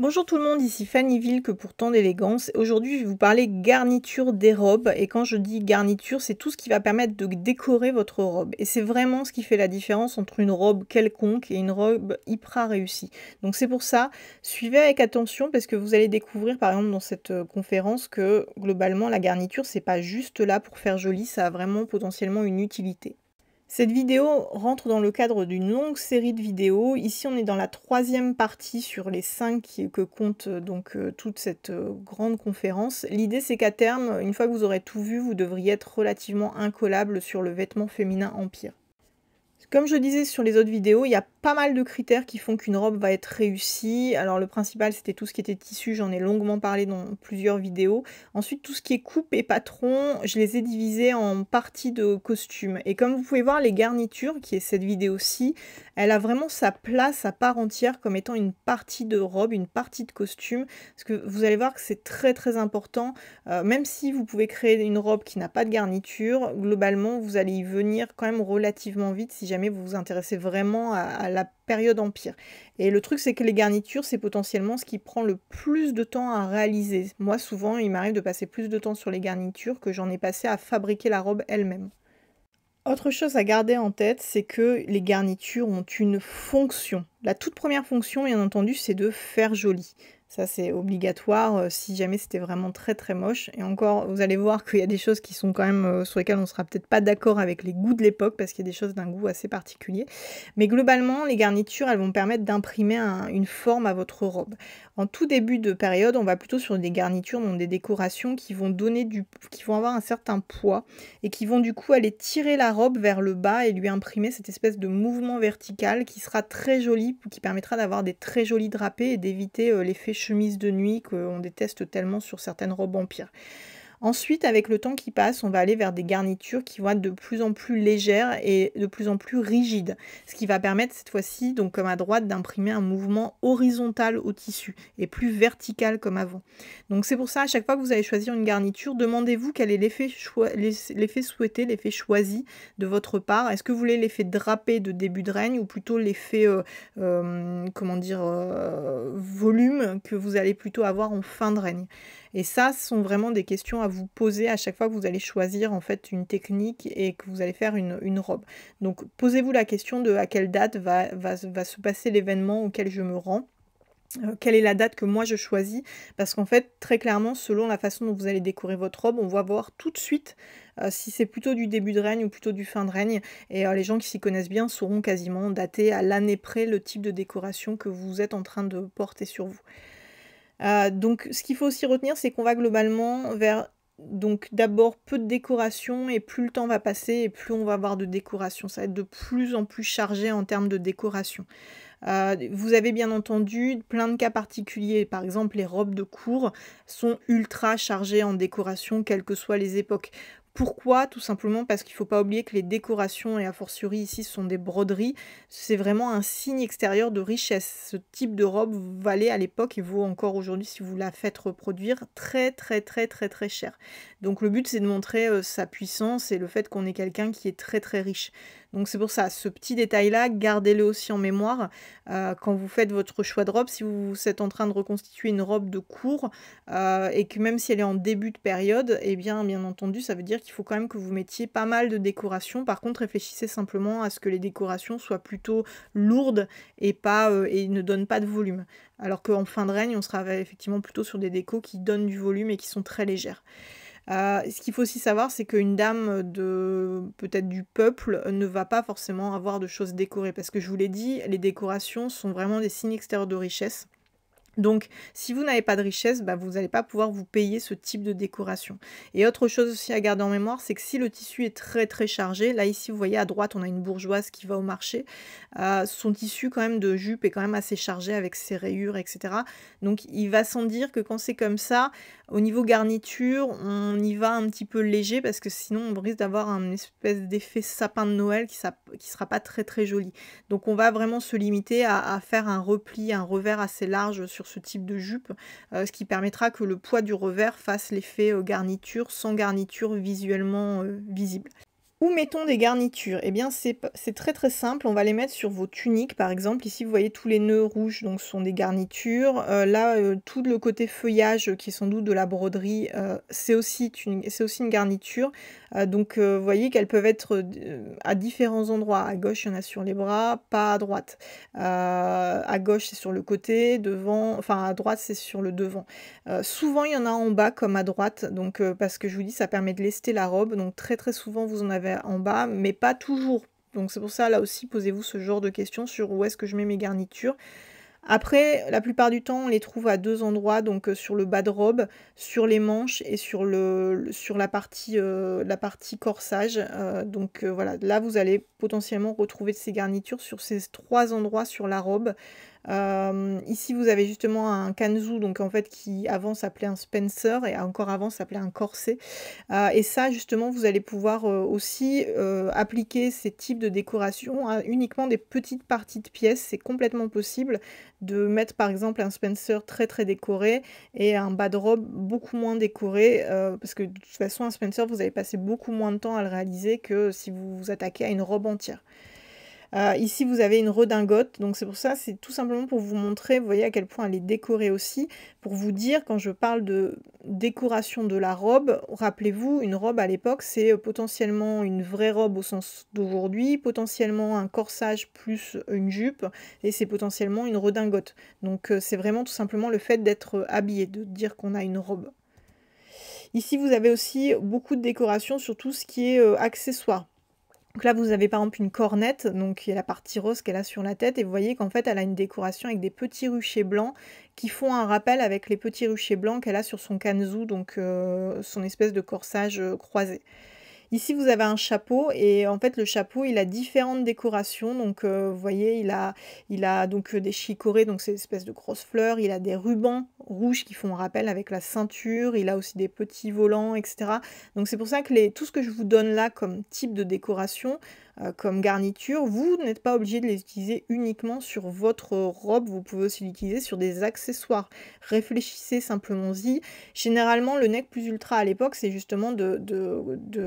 Bonjour tout le monde, ici Fanny Ville que pour tant d'élégance. Aujourd'hui, je vais vous parler garniture des robes. Et quand je dis garniture, c'est tout ce qui va permettre de décorer votre robe. Et c'est vraiment ce qui fait la différence entre une robe quelconque et une robe hyper réussie. Donc c'est pour ça, suivez avec attention parce que vous allez découvrir par exemple dans cette euh, conférence que globalement la garniture, c'est pas juste là pour faire joli, ça a vraiment potentiellement une utilité. Cette vidéo rentre dans le cadre d'une longue série de vidéos. Ici, on est dans la troisième partie sur les cinq que compte euh, donc euh, toute cette euh, grande conférence. L'idée, c'est qu'à terme, une fois que vous aurez tout vu, vous devriez être relativement incollable sur le vêtement féminin empire. Comme je disais sur les autres vidéos, il y a pas mal de critères qui font qu'une robe va être réussie. Alors le principal c'était tout ce qui était tissu, j'en ai longuement parlé dans plusieurs vidéos. Ensuite tout ce qui est coupe et patron, je les ai divisés en parties de costumes. Et comme vous pouvez voir les garnitures, qui est cette vidéo-ci, elle a vraiment sa place à part entière comme étant une partie de robe, une partie de costume. Parce que vous allez voir que c'est très très important. Euh, même si vous pouvez créer une robe qui n'a pas de garniture, globalement vous allez y venir quand même relativement vite si jamais vous vous intéressez vraiment à, à la période empire. Et le truc, c'est que les garnitures, c'est potentiellement ce qui prend le plus de temps à réaliser. Moi, souvent, il m'arrive de passer plus de temps sur les garnitures que j'en ai passé à fabriquer la robe elle-même. Autre chose à garder en tête, c'est que les garnitures ont une fonction. La toute première fonction, bien entendu, c'est de faire joli. Ça, c'est obligatoire euh, si jamais c'était vraiment très très moche. Et encore, vous allez voir qu'il y a des choses qui sont quand même euh, sur lesquelles on sera peut-être pas d'accord avec les goûts de l'époque parce qu'il y a des choses d'un goût assez particulier. Mais globalement, les garnitures, elles vont permettre d'imprimer une forme à votre robe. En tout début de période, on va plutôt sur des garnitures, donc des décorations qui vont donner du, qui vont avoir un certain poids et qui vont du coup aller tirer la robe vers le bas et lui imprimer cette espèce de mouvement vertical qui sera très joli, qui permettra d'avoir des très jolis drapés et d'éviter euh, l'effet l'effet chemise de nuit qu'on déteste tellement sur certaines robes empire. Ensuite, avec le temps qui passe, on va aller vers des garnitures qui vont être de plus en plus légères et de plus en plus rigides, ce qui va permettre cette fois-ci, donc comme à droite, d'imprimer un mouvement horizontal au tissu et plus vertical comme avant. Donc c'est pour ça, à chaque fois que vous allez choisir une garniture, demandez-vous quel est l'effet souhaité, l'effet choisi de votre part. Est-ce que vous voulez l'effet drapé de début de règne ou plutôt l'effet, euh, euh, comment dire, euh, volume que vous allez plutôt avoir en fin de règne et ça, ce sont vraiment des questions à vous poser à chaque fois que vous allez choisir en fait une technique et que vous allez faire une, robe. Donc posez-vous la question de à quelle date va, se passer l'événement auquel je me rends. Euh, quelle est la date que moi je choisis Parce qu'en fait, très clairement, selon la façon dont vous allez décorer votre robe, on va voir tout de suite euh, si c'est plutôt du début de règne ou plutôt du fin de règne. Et euh, les gens qui s'y connaissent bien sauront quasiment dater à l'année près le type de décoration que vous êtes en train de porter sur vous. Euh, donc ce qu'il faut aussi retenir, c'est qu'on va globalement vers donc d'abord peu de décoration et plus le temps va passer et plus on va avoir de décoration. Ça va être de plus en plus chargé en termes de décoration. Euh, vous avez bien entendu plein de cas particuliers. Par exemple, les robes de cour sont ultra chargées en décoration, quelles que soient les époques. Pourquoi Tout simplement parce qu'il ne faut pas oublier que les décorations, et a fortiori ici, sont des broderies. C'est vraiment un signe extérieur de richesse. Ce type de robe valait à l'époque et vaut encore aujourd'hui, si vous la faites reproduire, très très très très très cher. Donc le but, c'est de montrer euh, sa puissance et le fait qu'on est quelqu'un qui est très très riche. Donc c'est pour ça, ce petit détail-là, gardez-le aussi en mémoire euh, quand vous faites votre choix de robe. Si vous êtes en train de reconstituer une robe de cours euh, et que même si elle est en début de période, eh bien, bien entendu, ça veut dire qu'il faut quand même que vous mettiez pas mal de décorations. Par contre, réfléchissez simplement à ce que les décorations soient plutôt lourdes et, euh, et ne donnent pas de volume. Alors qu'en fin de règne, on sera effectivement plutôt sur des décos qui donnent du volume et qui sont très légères. Euh, ce qu'il faut aussi savoir, c'est qu'une dame de peut-être du peuple ne va pas forcément avoir de choses décorées, parce que je vous l'ai dit, les décorations sont vraiment des signes extérieurs de richesse. Donc, si vous n'avez pas de richesse, bah, vous n'allez pas pouvoir vous payer ce type de décoration. Et autre chose aussi à garder en mémoire, c'est que si le tissu est très très chargé, là ici vous voyez à droite on a une bourgeoise qui va au marché, euh, son tissu quand même de jupe est quand même assez chargé avec ses rayures, etc. Donc il va sans dire que quand c'est comme ça, au niveau garniture, on y va un petit peu léger parce que sinon on risque d'avoir un espèce d'effet sapin de Noël qui ne sera pas très très joli. Donc on va vraiment se limiter à, faire un repli, un revers assez large sur ce type de jupe, euh, ce qui permettra que le poids du revers fasse l'effet euh, garniture sans garniture visuellement euh, visible. Où mettons des garnitures Eh bien, c'est très très simple. On va les mettre sur vos tuniques, par exemple. Ici, vous voyez tous les nœuds rouges, donc ce sont des garnitures. Euh, là, euh, tout le côté feuillage, qui est sans doute de la broderie, euh, c'est aussi, une garniture. donc, vous voyez qu'elles peuvent être à différents endroits. À gauche, il y en a sur les bras, pas à droite. à gauche, c'est sur le côté, devant. Enfin, à droite, c'est sur le devant. souvent, il y en a en bas comme à droite, donc parce que je vous dis, ça permet de lester la robe. Donc, très très souvent, vous en avez en bas, mais pas toujours. Donc c'est pour ça, là aussi, posez-vous ce genre de questions sur où est-ce que je mets mes garnitures. Après, la plupart du temps, on les trouve à deux endroits, donc euh, sur le bas de robe, sur les manches et sur, le, sur la, partie, euh, la partie corsage. Euh, donc voilà, là, vous allez potentiellement retrouver ces garnitures sur ces trois endroits sur la robe. Euh, ici, vous avez justement un kanzu, donc en fait, qui avant s'appelait un spencer et encore avant s'appelait un corset. Euh, et ça, justement, vous allez pouvoir euh, aussi appliquer ces types de décorations à uniquement des petites parties de pièces. C'est complètement possible de mettre par exemple un spencer très très décoré et un bas de robe beaucoup moins décoré parce que de toute façon, un spencer, vous allez passer beaucoup moins de temps à le réaliser que si vous vous attaquez à une robe entière. Euh, ici, vous avez une redingote, donc c'est pour ça, c'est tout simplement pour vous montrer, vous voyez à quel point elle est décorée aussi, pour vous dire, quand je parle de décoration de la robe, rappelez-vous, une robe à l'époque, c'est euh, potentiellement une vraie robe au sens d'aujourd'hui, potentiellement un corsage plus euh, une jupe, et c'est potentiellement une redingote. Donc c'est vraiment tout simplement le fait d'être habillé, de dire qu'on a une robe. Ici, vous avez aussi beaucoup de décorations sur tout ce qui est accessoire. accessoires. Donc là, vous avez par exemple une cornette, donc y a la partie rose qu'elle a sur la tête, et vous voyez qu'en fait, elle a une décoration avec des petits ruchers blancs qui font un rappel avec les petits ruchers blancs qu'elle a sur son kanzu, donc euh, son espèce de corsage euh, croisé. Ici, vous avez un chapeau et en fait, le chapeau, il a différentes décorations. Donc, euh, vous voyez, il a, il a donc euh, des chicorées, donc ces espèces de grosses fleurs. Il a des rubans rouges qui font rappel avec la ceinture. Il a aussi des petits volants, etc. Donc, c'est pour ça que les, tout ce que je vous donne là comme type de décoration, euh, comme garniture. Vous n'êtes pas obligé de les utiliser uniquement sur votre robe, vous pouvez aussi l'utiliser sur des accessoires. Réfléchissez simplement-y. Généralement, le neck plus ultra à l'époque, c'est justement de,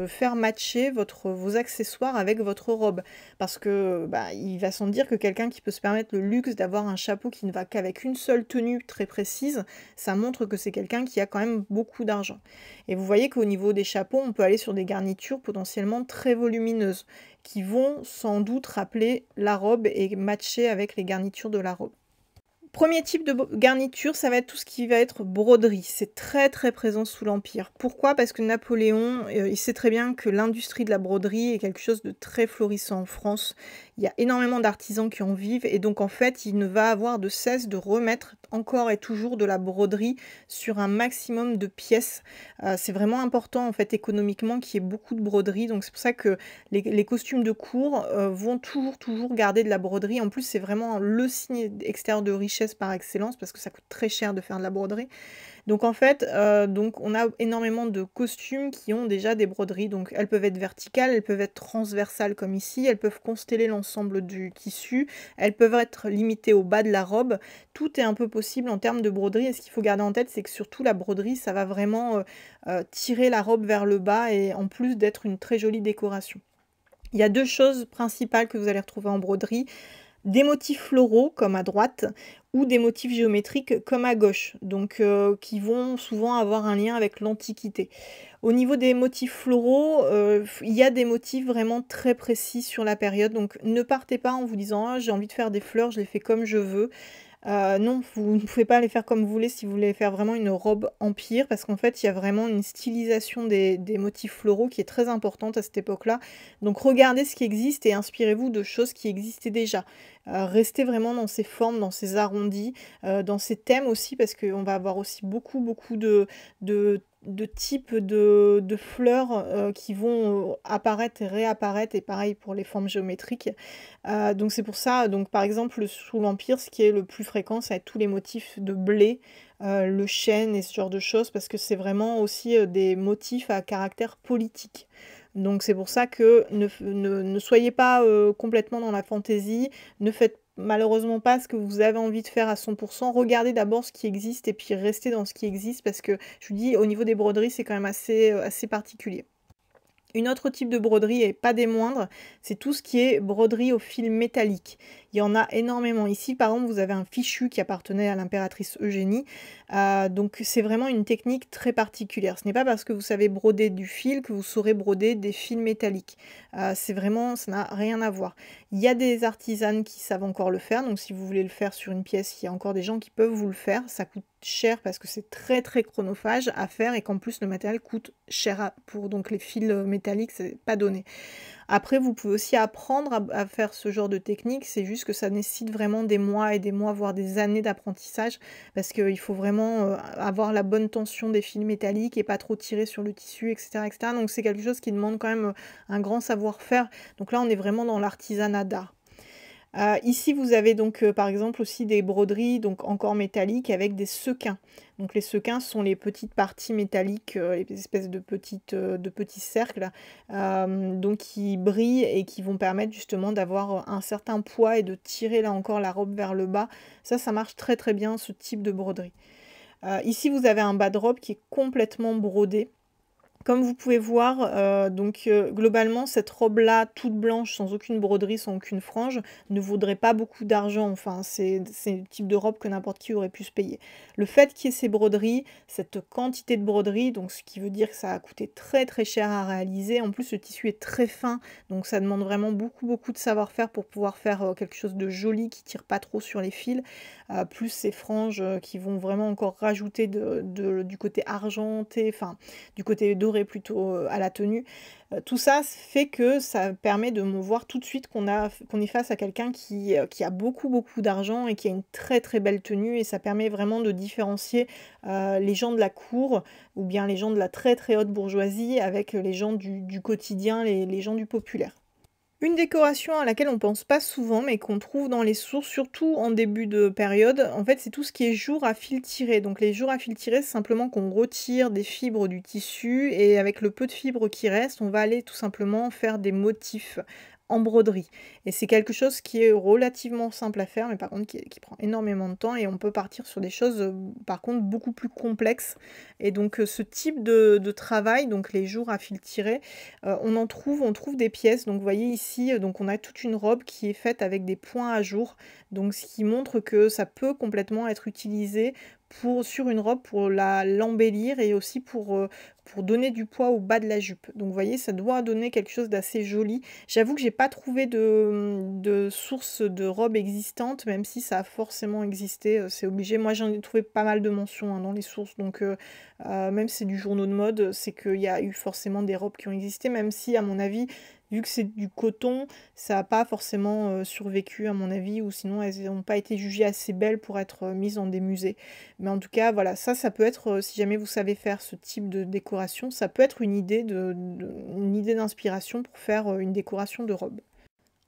faire matcher vos accessoires avec votre robe. Parce que bah, il va sans dire que quelqu'un qui peut se permettre le luxe d'avoir un chapeau qui ne va qu'avec une seule tenue très précise, ça montre que c'est quelqu'un qui a quand même beaucoup d'argent. Et vous voyez qu'au niveau des chapeaux, on peut aller sur des garnitures potentiellement très volumineuses qui vont sans doute rappeler la robe et matcher avec les garnitures de la robe. Premier type de garniture, ça va être tout ce qui va être broderie. C'est très très présent sous l'Empire. Pourquoi Parce que Napoléon, euh, il sait très bien que l'industrie de la broderie est quelque chose de très florissant en France. Il y a énormément d'artisans qui en vivent et donc en fait, il ne va avoir de cesse de remettre encore et toujours de la broderie sur un maximum de pièces. Euh, c'est vraiment important en fait économiquement qu'il y ait beaucoup de broderie. Donc c'est pour ça que les, costumes de cours euh, vont toujours toujours garder de la broderie. En plus c'est vraiment le signe extérieur de richesse par excellence parce que ça coûte très cher de faire de la broderie. Donc en fait, euh, donc on a énormément de costumes qui ont déjà des broderies. Donc elles peuvent être verticales, elles peuvent être transversales comme ici, elles peuvent consteller l'ensemble du tissu, elles peuvent être limitées au bas de la robe. Tout est un peu possible en termes de broderie. Et ce qu'il faut garder en tête, c'est que surtout la broderie, ça va vraiment euh, euh, tirer la robe vers le bas et en plus d'être une très jolie décoration. Il y a deux choses principales que vous allez retrouver en broderie des motifs floraux comme à droite ou des motifs géométriques comme à gauche, donc euh, qui vont souvent avoir un lien avec l'Antiquité. Au niveau des motifs floraux, euh, il y a des motifs vraiment très précis sur la période, donc ne partez pas en vous disant ah, j'ai envie de faire des fleurs, je les fais comme je veux. Euh, non, vous ne pouvez pas les faire comme vous voulez si vous voulez faire vraiment une robe empire, parce qu'en fait, il y a vraiment une stylisation des, motifs floraux qui est très importante à cette époque-là. Donc regardez ce qui existe et inspirez-vous de choses qui existaient déjà. Euh, restez vraiment dans ces formes, dans ces arrondis, euh, dans ces thèmes aussi, parce qu'on va avoir aussi beaucoup, beaucoup de, de de types de, fleurs euh, qui vont euh, apparaître et réapparaître, et pareil pour les formes géométriques. Euh, donc c'est pour ça, donc par exemple, sous l'Empire, ce qui est le plus fréquent, c'est tous les motifs de blé, le chêne et ce genre de choses, parce que c'est vraiment aussi des motifs à caractère politique. Donc c'est pour ça que ne, soyez pas complètement dans la fantaisie, ne faites pas malheureusement pas ce que vous avez envie de faire à 100%, regardez d'abord ce qui existe et puis restez dans ce qui existe parce que je vous dis, au niveau des broderies, c'est quand même assez, euh, assez particulier. Une autre type de broderie, et pas des moindres, c'est tout ce qui est broderie au fil métallique. Il y en a énormément. Ici, par exemple, vous avez un fichu qui appartenait à l'impératrice Eugénie. Euh, donc c'est vraiment une technique très particulière. Ce n'est pas parce que vous savez broder du fil que vous saurez broder des fils métalliques. Euh, c'est vraiment, ça n'a rien à voir. Il y a des artisanes qui savent encore le faire. Donc si vous voulez le faire sur une pièce, il y a encore des gens qui peuvent vous le faire. Ça coûte cher parce que c'est très très chronophage à faire et qu'en plus le matériel coûte cher pour donc les fils euh, métalliques c'est pas donné. Après vous pouvez aussi apprendre à, faire ce genre de technique, c'est juste que ça nécessite vraiment des mois et des mois voire des années d'apprentissage parce qu'il faut vraiment euh, avoir la bonne tension des fils métalliques et pas trop tirer sur le tissu etc etc donc c'est quelque chose qui demande quand même euh, un grand savoir-faire donc là on est vraiment dans l'artisanat d'art. Euh, ici, vous avez donc euh, par exemple aussi des broderies, donc encore métalliques, avec des sequins. Donc les sequins sont les petites parties métalliques, euh, les espèces de, petites, de petits cercles, donc qui brillent et qui vont permettre justement d'avoir un certain poids et de tirer là encore la robe vers le bas. Ça, ça marche très très bien, ce type de broderie. ici, vous avez un bas de robe qui est complètement brodé. Comme vous pouvez voir, euh, donc euh, globalement, cette robe-là, toute blanche, sans aucune broderie, sans aucune frange, ne vaudrait pas beaucoup d'argent. Enfin, c'est le type de robe que n'importe qui aurait pu se payer. Le fait qu'il y ait ces broderies, cette quantité de broderies, donc ce qui veut dire que ça a coûté très très cher à réaliser. En plus, le tissu est très fin, donc ça demande vraiment beaucoup beaucoup de savoir-faire pour pouvoir faire euh, quelque chose de joli qui tire pas trop sur les fils. plus ces franges qui vont vraiment encore rajouter du côté argenté, enfin du côté doré plutôt euh, à la tenue. Euh, tout ça fait que ça permet de me voir tout de suite qu'on qu'on est face à quelqu'un qui, euh, qui, a beaucoup beaucoup d'argent et qui a une très très belle tenue et ça permet vraiment de différencier les gens de la cour ou bien les gens de la très très haute bourgeoisie avec les gens du, du quotidien, les gens du populaire. Une décoration à laquelle on pense pas souvent mais qu'on trouve dans les sources, surtout en début de période, en fait c'est tout ce qui est jour à fil tiré. Donc les jours à fil tiré, c'est simplement qu'on retire des fibres du tissu et avec le peu de fibres qui restent, on va aller tout simplement faire des motifs en broderie. Et c'est quelque chose qui est relativement simple à faire, mais par contre qui, prend énormément de temps et on peut partir sur des choses euh, par contre beaucoup plus complexes. Et donc euh, ce type de, travail, donc les jours à fil euh, on en trouve, on trouve des pièces. Donc vous voyez ici, donc on a toute une robe qui est faite avec des points à jour, donc ce qui montre que ça peut complètement être utilisé pour, sur une robe pour l'embellir et aussi pour, euh, pour donner du poids au bas de la jupe. Donc vous voyez, ça doit donner quelque chose d'assez joli. J'avoue que j'ai pas trouvé de, hum, de, source de robe existante, même si ça a forcément existé, euh, c'est obligé. Moi j'en ai trouvé pas mal de mentions hein, dans les sources, donc euh, même si c'est du journaux de mode, c'est qu'il y a eu forcément des robes qui ont existé, même si à mon avis vu que c'est du coton, ça n'a pas forcément euh, survécu à mon avis, ou sinon elles n'ont pas été jugées assez belles pour être euh, mises dans des musées. Mais en tout cas, voilà, ça, ça peut être, euh, si jamais vous savez faire ce type de décoration, ça peut être une idée de une idée d'inspiration pour faire une décoration de robe.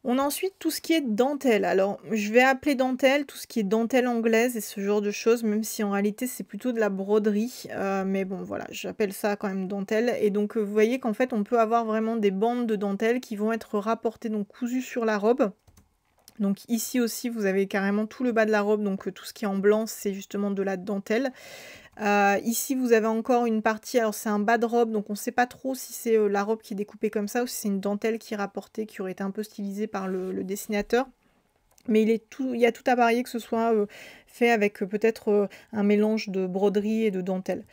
On a ensuite tout ce qui est dentelle. Alors, je vais appeler dentelle tout ce qui est dentelle anglaise et ce genre de choses, même si en réalité c'est plutôt de la broderie. Euh, mais bon, voilà, j'appelle ça quand même dentelle. Et donc, euh, vous voyez qu'en fait, on peut avoir vraiment des bandes de dentelle qui vont être rapportées, donc cousues sur la robe. Donc ici aussi, vous avez carrément tout le bas de la robe, donc euh, tout ce qui est en blanc, c'est justement de la dentelle. Euh, ici, vous avez encore une partie, alors c'est un bas de robe, donc on ne sait pas trop si c'est euh, la robe qui est découpée comme ça ou si c'est une dentelle qui est rapportée, qui aurait été un peu stylisée par le, dessinateur. Mais il, il y a tout à parier que ce soit euh, fait avec peut-être un mélange de broderie et de dentelle.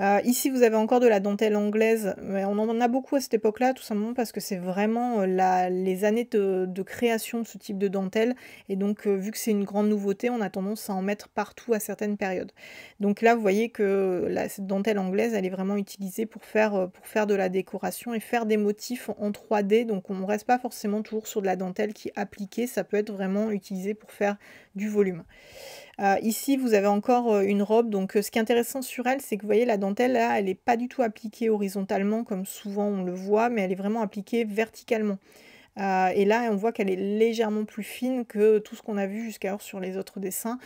Euh, ici, vous avez encore de la dentelle anglaise, mais on en a beaucoup à cette époque-là, tout simplement parce que c'est vraiment euh, les années de, création de ce type de dentelle. Et donc, euh, vu que c'est une grande nouveauté, on a tendance à en mettre partout à certaines périodes. Donc là, vous voyez que la, cette dentelle anglaise, elle est vraiment utilisée pour faire, pour faire de la décoration et faire des motifs en 3D. Donc, on ne reste pas forcément toujours sur de la dentelle qui est appliquée, ça peut être vraiment utilisé pour faire du volume. Euh, ici, vous avez encore euh, une robe. Donc, euh, ce qui est intéressant sur elle, c'est que vous voyez, la dentelle, là, elle n'est pas du tout appliquée horizontalement, comme souvent on le voit, mais elle est vraiment appliquée verticalement. et là, on voit qu'elle est légèrement plus fine que tout ce qu'on a vu jusqu'alors sur les autres dessins,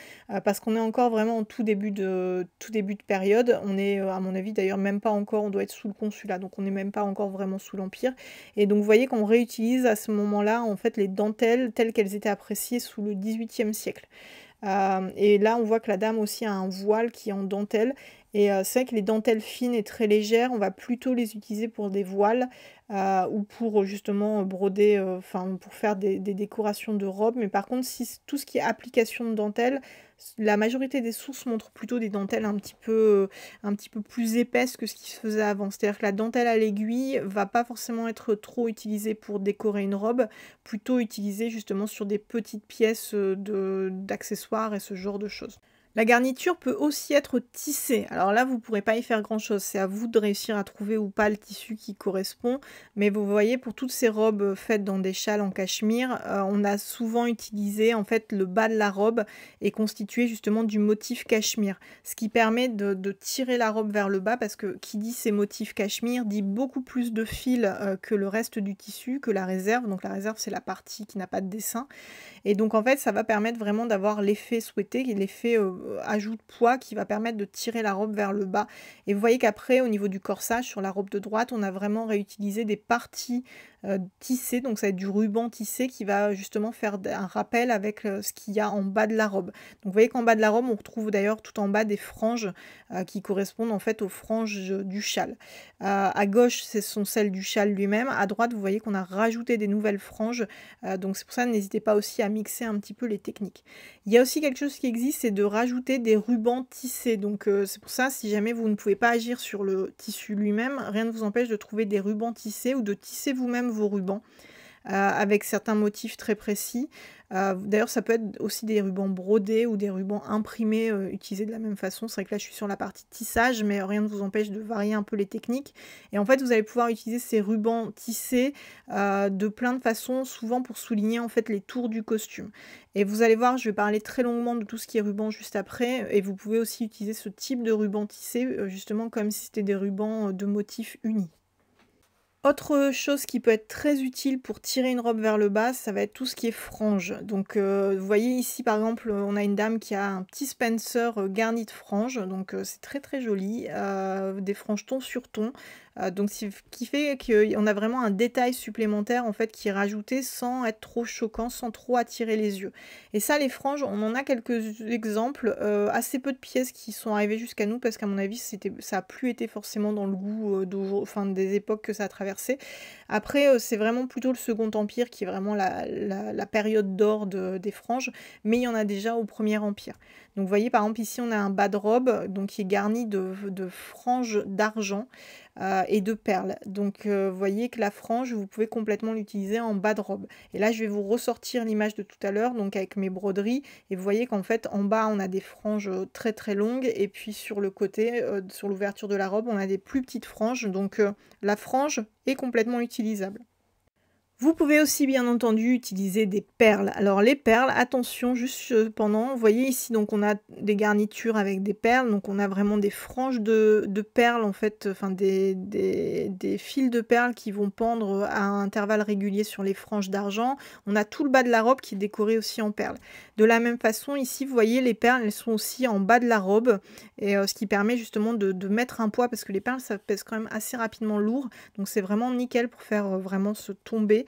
parce qu'on est encore vraiment en tout début de, tout début de période. On est, à mon avis, d'ailleurs, même pas encore, on doit être sous le consulat, donc on n'est même pas encore vraiment sous l'Empire. Et donc, vous voyez qu'on réutilise à ce moment-là, en fait, les dentelles telles qu'elles étaient appréciées sous le XVIIIe siècle. Euh, et là, on voit que la dame aussi a un voile qui est en dentelle. Et euh, c'est vrai que les dentelles fines et très légères, on va plutôt les utiliser pour des voiles euh, ou pour justement broder, enfin pour faire des, des, décorations de robes. Mais par contre, si tout ce qui est application de dentelle, la majorité des sources montrent plutôt des dentelles euh, un petit peu, plus épaisses que ce qui se faisait avant. C'est-à-dire que la dentelle à l'aiguille va pas forcément être trop utilisée pour décorer une robe, plutôt utilisée justement sur des petites pièces euh, d'accessoires et ce genre de choses. La garniture peut aussi être tissée. Alors là, vous ne pourrez pas y faire grand-chose. C'est à vous de réussir à trouver ou pas le tissu qui correspond. Mais vous voyez, pour toutes ces robes faites dans des châles en cachemire, euh, on a souvent utilisé en fait le bas de la robe est constitué justement du motif cachemire. Ce qui permet de, tirer la robe vers le bas parce que qui dit ces motifs cachemire dit beaucoup plus de fil euh, que le reste du tissu, que la réserve. Donc la réserve, c'est la partie qui n'a pas de dessin. Et donc en fait, ça va permettre vraiment d'avoir l'effet souhaité, l'effet... Euh, euh, ajout de poids qui va permettre de tirer la robe vers le bas. Et vous voyez qu'après, au niveau du corsage, sur la robe de droite, on a vraiment réutilisé des parties euh, tissé, donc ça va être du ruban tissé qui va justement faire un rappel avec euh, ce qu'il y a en bas de la robe. Donc vous voyez qu'en bas de la robe, on retrouve d'ailleurs tout en bas des franges euh, qui correspondent en fait aux franges du châle. à gauche, ce sont celles du châle lui-même. À droite, vous voyez qu'on a rajouté des nouvelles franges. donc c'est pour ça, n'hésitez pas aussi à mixer un petit peu les techniques. Il y a aussi quelque chose qui existe, c'est de rajouter des rubans tissés. Donc c'est pour ça, si jamais vous ne pouvez pas agir sur le tissu lui-même, rien ne vous empêche de trouver des rubans tissés ou de tisser vous-même vos rubans. Euh, avec certains motifs très précis. Euh, d'ailleurs, ça peut être aussi des rubans brodés ou des rubans imprimés euh, utilisés de la même façon. C'est vrai que là, je suis sur la partie tissage, mais rien ne vous empêche de varier un peu les techniques. Et en fait, vous allez pouvoir utiliser ces rubans tissés de plein de façons, souvent pour souligner en fait les tours du costume. Et vous allez voir, je vais parler très longuement de tout ce qui est ruban juste après. Et vous pouvez aussi utiliser ce type de ruban tissé, justement comme si c'était des rubans de motifs unis. Autre chose qui peut être très utile pour tirer une robe vers le bas, ça va être tout ce qui est frange. Donc euh, vous voyez ici par exemple, euh, on a une dame qui a un petit spencer euh, garni de franges, donc c'est très très joli, des franges ton sur ton. Euh, donc ce qui fait qu'on a vraiment un détail supplémentaire en fait qui est rajouté sans être trop choquant, sans trop attirer les yeux. Et ça les franges, on en a quelques exemples, euh, assez peu de pièces qui sont arrivées jusqu'à nous parce qu'à mon avis ça a plus été forcément dans le goût euh, des époques que ça a traversé. Après c'est vraiment plutôt le Second Empire qui est vraiment la, période d'or des franges, mais il y en a déjà au Premier Empire. Donc vous voyez par exemple ici on a un bas de robe donc qui est garni de, franges d'argent et de perles. Donc euh, vous voyez que la frange, vous pouvez complètement l'utiliser en bas de robe. Et là, je vais vous ressortir l'image de tout à l'heure, donc avec mes broderies. Et vous voyez qu'en fait, en bas, on a des franges euh, très très longues. Et puis sur le côté, euh, sur l'ouverture de la robe, on a des plus petites franges. Donc la frange est complètement utilisable. Vous pouvez aussi bien entendu utiliser des perles. Alors les perles, attention, juste euh, pendant, vous voyez ici, donc on a des garnitures avec des perles, donc on a vraiment des franges de, perles en fait, enfin des, fils de perles qui vont pendre à intervalles réguliers sur les franges d'argent. On a tout le bas de la robe qui est décoré aussi en perles. De la même façon, ici, vous voyez, les perles, elles sont aussi en bas de la robe, et euh, ce qui permet justement de, mettre un poids, parce que les perles, ça pèse quand même assez rapidement lourd, donc c'est vraiment nickel pour faire euh, vraiment se tomber.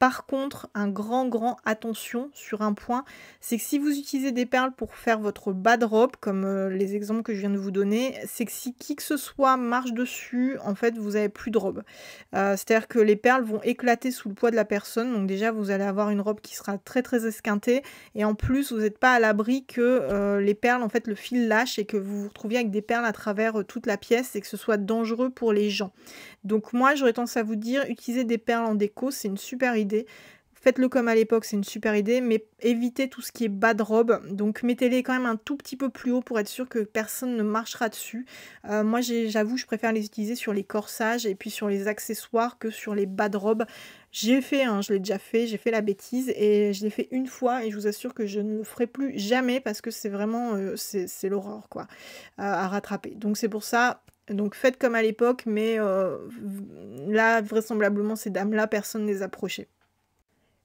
Par contre, un grand, grand attention sur un point, c'est que si vous utilisez des perles pour faire votre bas de robe, comme euh, les exemples que je viens de vous donner, c'est que si qui que ce soit marche dessus, en fait, vous n'avez plus de robe. Euh, c'est-à-dire que les perles vont éclater sous le poids de la personne, donc déjà, vous allez avoir une robe qui sera très, très esquintée, et en plus, vous n'êtes pas à l'abri que euh, les perles, en fait, le fil lâche et que vous vous retrouviez avec des perles à travers toute la pièce et que ce soit dangereux pour les gens. Donc moi, j'aurais tendance à vous dire, utiliser des perles en déco, c'est une super idée Faites-le comme à l'époque, c'est une super idée, mais évitez tout ce qui est bas de robe. Donc mettez-les quand même un tout petit peu plus haut pour être sûr que personne ne marchera dessus. Euh, moi, j'avoue, je préfère les utiliser sur les corsages et puis sur les accessoires que sur les bas de robe. J'ai fait, hein, je l'ai déjà fait, j'ai fait la bêtise et je l'ai fait une fois et je vous assure que je ne le ferai plus jamais parce que c'est vraiment, euh, c'est l'horreur quoi, euh, à rattraper. Donc c'est pour ça, donc faites comme à l'époque, mais là, vraisemblablement, ces dames-là, personne ne les approchait.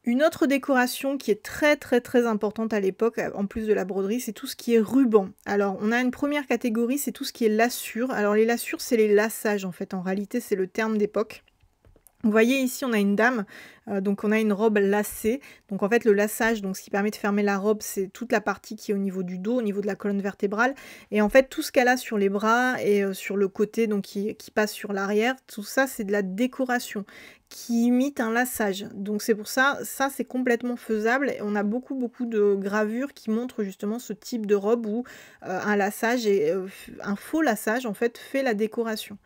Une autre décoration qui est très très très importante à l'époque, euh, en plus de la broderie, c'est tout ce qui est ruban. Alors on a une première catégorie, c'est tout ce qui est lassure. Alors les lassures, c'est les lassages en fait, en réalité c'est le terme d'époque. Vous voyez ici, on a une dame, euh, donc on a une robe lacée. Donc en fait, le lassage, donc ce qui permet de fermer la robe, c'est toute la partie qui est au niveau du dos, au niveau de la colonne vertébrale. Et en fait, tout ce qu'elle a sur les bras et euh, sur le côté, donc qui passe sur l'arrière, tout ça, c'est de la décoration qui imite un lassage. Donc c'est pour ça, ça c'est complètement faisable. on a beaucoup beaucoup de gravures qui montrent justement ce type de robe où euh, un lassage et euh, un faux lassage en fait fait la décoration.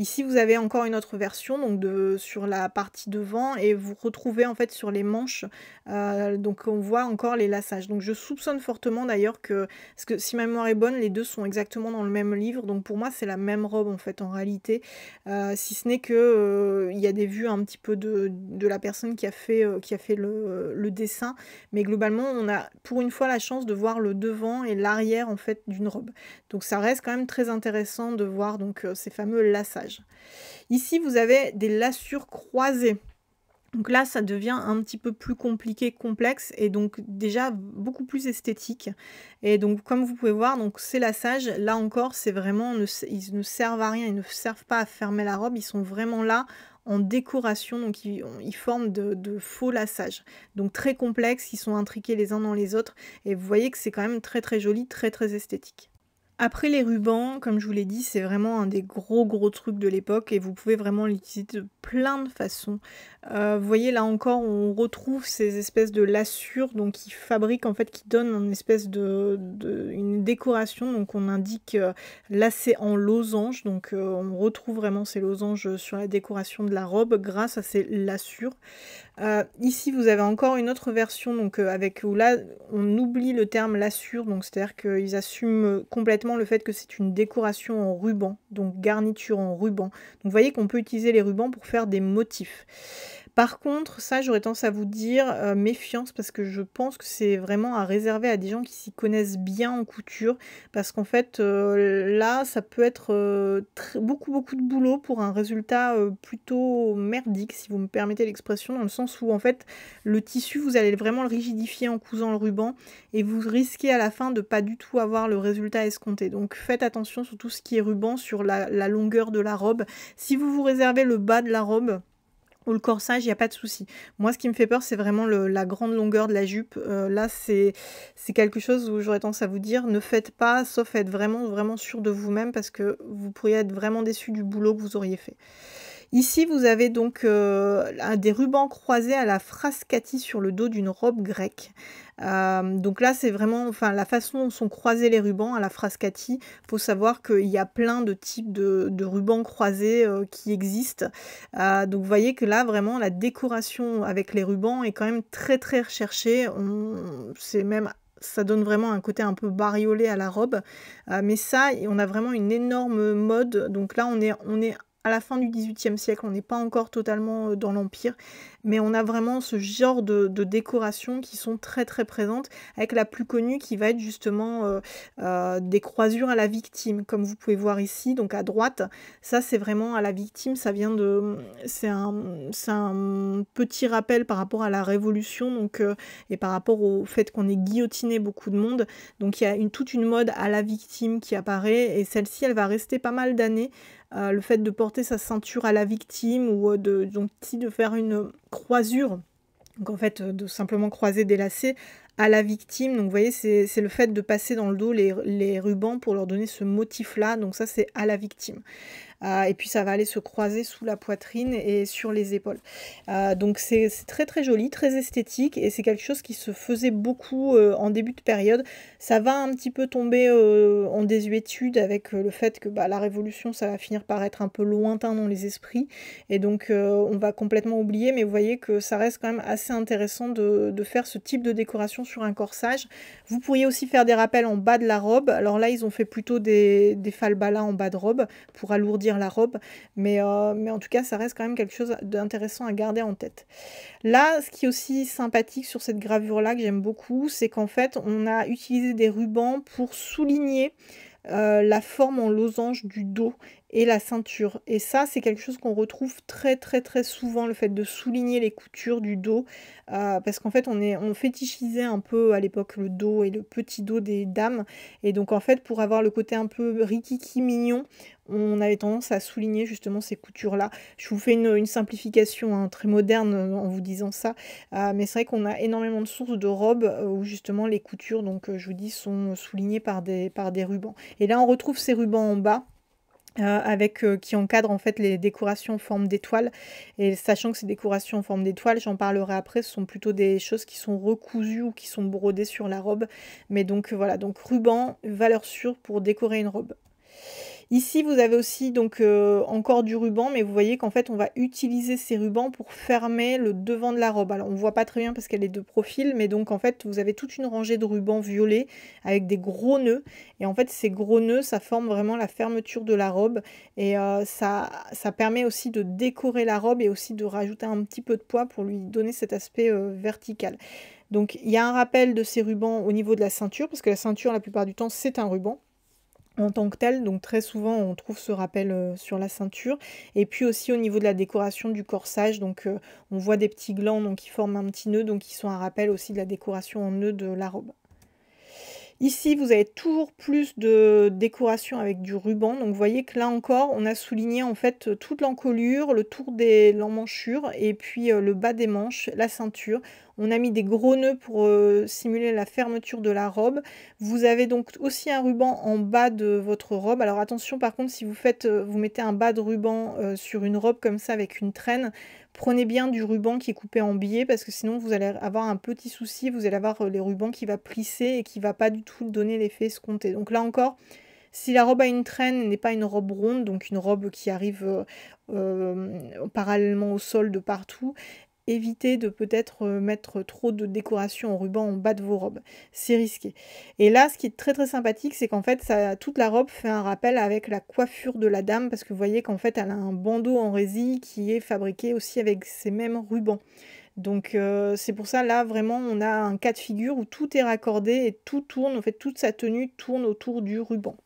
Ici, vous avez encore une autre version donc sur la partie devant et vous retrouvez en fait sur les manches, euh, donc on voit encore les lassages. Donc je soupçonne fortement d'ailleurs que, parce que si ma mémoire est bonne, les deux sont exactement dans le même livre, donc pour moi c'est la même robe en fait en réalité, euh, si ce n'est que euh, il y a des vues un petit peu de, la personne qui a fait, qui a fait le, le dessin, mais globalement on a pour une fois la chance de voir le devant et l'arrière en fait d'une robe. Donc ça reste quand même très intéressant de voir donc ces fameux lassages. Ici, vous avez des lassures croisées. Donc là, ça devient un petit peu plus compliqué, complexe et donc déjà beaucoup plus esthétique. Et donc, comme vous pouvez voir, donc ces lassages, là encore, c'est vraiment, ils ne servent à rien, ils ne servent pas à fermer la robe, ils sont vraiment là en décoration, donc ils, forment de, faux lassages. Donc très complexe. ils sont intriqués les uns dans les autres et vous voyez que c'est quand même très très joli, très très esthétique. Après les rubans, comme je vous l'ai dit, c'est vraiment un des gros gros trucs de l'époque et vous pouvez vraiment l'utiliser de plein de façons. Euh, vous voyez là encore, on retrouve ces espèces de lassures donc qui fabriquent en fait, qui donnent une espèce de, une décoration. Donc on indique euh, là c'est en losange, donc euh, on retrouve vraiment ces losanges sur la décoration de la robe grâce à ces lassures. Euh, ici, vous avez encore une autre version donc, euh, avec où là, on oublie le terme lassure, donc c'est-à-dire qu'ils assument euh, complètement le fait que c'est une décoration en ruban, donc garniture en ruban. Donc vous voyez qu'on peut utiliser les rubans pour faire des motifs. Par contre, ça, j'aurais tendance à vous dire euh, méfiance parce que je pense que c'est vraiment à réserver à des gens qui s'y connaissent bien en couture parce qu'en fait, euh, là, ça peut être euh, beaucoup, beaucoup de boulot pour un résultat plutôt merdique, si vous me permettez l'expression, dans le sens où en fait, le tissu, vous allez vraiment le rigidifier en cousant le ruban et vous risquez à la fin de pas du tout avoir le résultat escompté. Donc faites attention sur tout ce qui est ruban, sur la longueur de la robe. Si vous vous réservez le bas de la robe, ou le corsage, il n'y a pas de souci. Moi, ce qui me fait peur, c'est vraiment la grande longueur de la jupe. Euh, là, c'est quelque chose où j'aurais tendance à vous dire, ne faites pas, sauf être vraiment, vraiment sûr de vous-même, parce que vous pourriez être vraiment déçu du boulot que vous auriez fait. Ici, vous avez donc euh, des rubans croisés à la frascati sur le dos d'une robe grecque. Euh, donc là, c'est vraiment, enfin, la façon dont sont croisés les rubans à la frascati. Il faut savoir qu'il y a plein de types de, rubans croisés euh, qui existent. donc vous voyez que là, vraiment, la décoration avec les rubans est quand même très très recherchée. C'est même ça donne vraiment un côté un peu bariolé à la robe. mais ça, on a vraiment une énorme mode. Donc là, on est, on est à la fin du XVIIIe siècle. On n'est pas encore totalement euh, dans l'Empire, mais on a vraiment ce genre de, décorations qui sont très très présentes, avec la plus connue qui va être justement euh, euh, des croisures à la victime, comme vous pouvez voir ici, donc à droite. Ça, c'est vraiment à la victime, ça vient de... C'est un, petit rappel par rapport à la Révolution, donc, et par rapport au fait qu'on ait guillotiné beaucoup de monde. Donc il y a une, toute une mode à la victime qui apparaît, et celle-ci, elle va rester pas mal d'années euh, le fait de porter sa ceinture à la victime ou euh, de, de faire une croisure donc en fait, euh, de simplement croiser des lacets à la victime. Donc vous voyez, c'est le fait de passer dans le dos les, rubans pour leur donner ce motif-là. Donc ça, c'est à la victime. Euh, et puis ça va aller se croiser sous la poitrine et sur les épaules. Euh, donc c'est très très joli, très esthétique et c'est quelque chose qui se faisait beaucoup euh, en début de période. Ça va un petit peu tomber en désuétude avec le fait que bah, la révolution ça va finir par être un peu lointain dans les esprits et donc on va complètement oublier mais vous voyez que ça reste quand même assez intéressant de, de faire ce type de décoration sur un corsage. Vous pourriez aussi faire des rappels en bas de la robe. Alors là, ils ont fait plutôt des, falbalas en bas de robe pour alourdir la robe. Mais, euh, mais en tout cas, ça reste quand même quelque chose d'intéressant à garder en tête. Là, ce qui est aussi sympathique sur cette gravure-là que j'aime beaucoup, c'est qu'en fait, on a utilisé des rubans pour souligner euh, la forme en losange du dos et la ceinture. Et ça, c'est quelque chose qu'on retrouve très très très souvent, le fait de souligner les coutures du dos, euh, parce qu'en fait on, est, on fétichisait un peu à l'époque le dos et le petit dos des dames, et donc en fait pour avoir le côté un peu rikiki mignon, on avait tendance à souligner justement ces coutures-là. Je vous fais une, simplification hein, très moderne euh, en vous disant ça, euh, mais c'est vrai qu'on a énormément de sources de robes où justement les coutures, donc je vous dis, sont soulignées par des, par des rubans. Et là on retrouve ces rubans en bas, euh, avec euh, qui encadre en fait les décorations en forme d'étoiles. Et sachant que ces décorations en forme d'étoiles, j'en parlerai après, ce sont plutôt des choses qui sont recousues ou qui sont brodées sur la robe. Mais donc euh, voilà, donc ruban, valeur sûre pour décorer une robe. Ici, vous avez aussi donc euh, encore du ruban, mais vous voyez qu'en fait, on va utiliser ces rubans pour fermer le devant de la robe. Alors, on ne voit pas très bien parce qu'elle est de profil, mais donc en fait, vous avez toute une rangée de rubans violets avec des gros nœuds. Et en fait, ces gros nœuds, ça forme vraiment la fermeture de la robe. Et euh, ça, ça permet aussi de décorer la robe et aussi de rajouter un petit peu de poids pour lui donner cet aspect euh, vertical. Donc, il y a un rappel de ces rubans au niveau de la ceinture, parce que la ceinture, la plupart du temps, c'est un ruban en tant que tel. Donc très souvent, on trouve ce rappel euh, sur la ceinture. Et puis aussi au niveau de la décoration du corsage, donc euh, on voit des petits glands donc, qui forment un petit nœud, donc qui sont un rappel aussi de la décoration en nœud de la robe. Ici, vous avez toujours plus de décoration avec du ruban. Donc, vous voyez que là encore, on a souligné en fait toute l'encolure, le tour de l'emmanchure et puis euh, le bas des manches, la ceinture. On a mis des gros nœuds pour euh, simuler la fermeture de la robe. Vous avez donc aussi un ruban en bas de votre robe. Alors attention par contre, si vous faites, euh, vous mettez un bas de ruban sur une robe comme ça avec une traîne, Prenez bien du ruban qui est coupé en biais parce que sinon vous allez avoir un petit souci, vous allez avoir euh, les rubans qui va plisser et qui va pas du tout donner l'effet escompté. Donc là encore, si la robe a une traîne, n'est pas une robe ronde, donc une robe qui arrive euh, euh, parallèlement au sol de partout, évitez de peut-être euh, mettre trop de décorations en ruban en bas de vos robes. C'est risqué. Et là, ce qui est très très sympathique, c'est qu'en fait, ça, toute la robe fait un rappel avec la coiffure de la dame, parce que vous voyez qu'en fait, elle a un bandeau en résine qui est fabriqué aussi avec ces mêmes rubans. Donc euh, c'est pour ça là vraiment on a un cas de figure où tout est raccordé et tout tourne, en fait toute sa tenue tourne autour du ruban.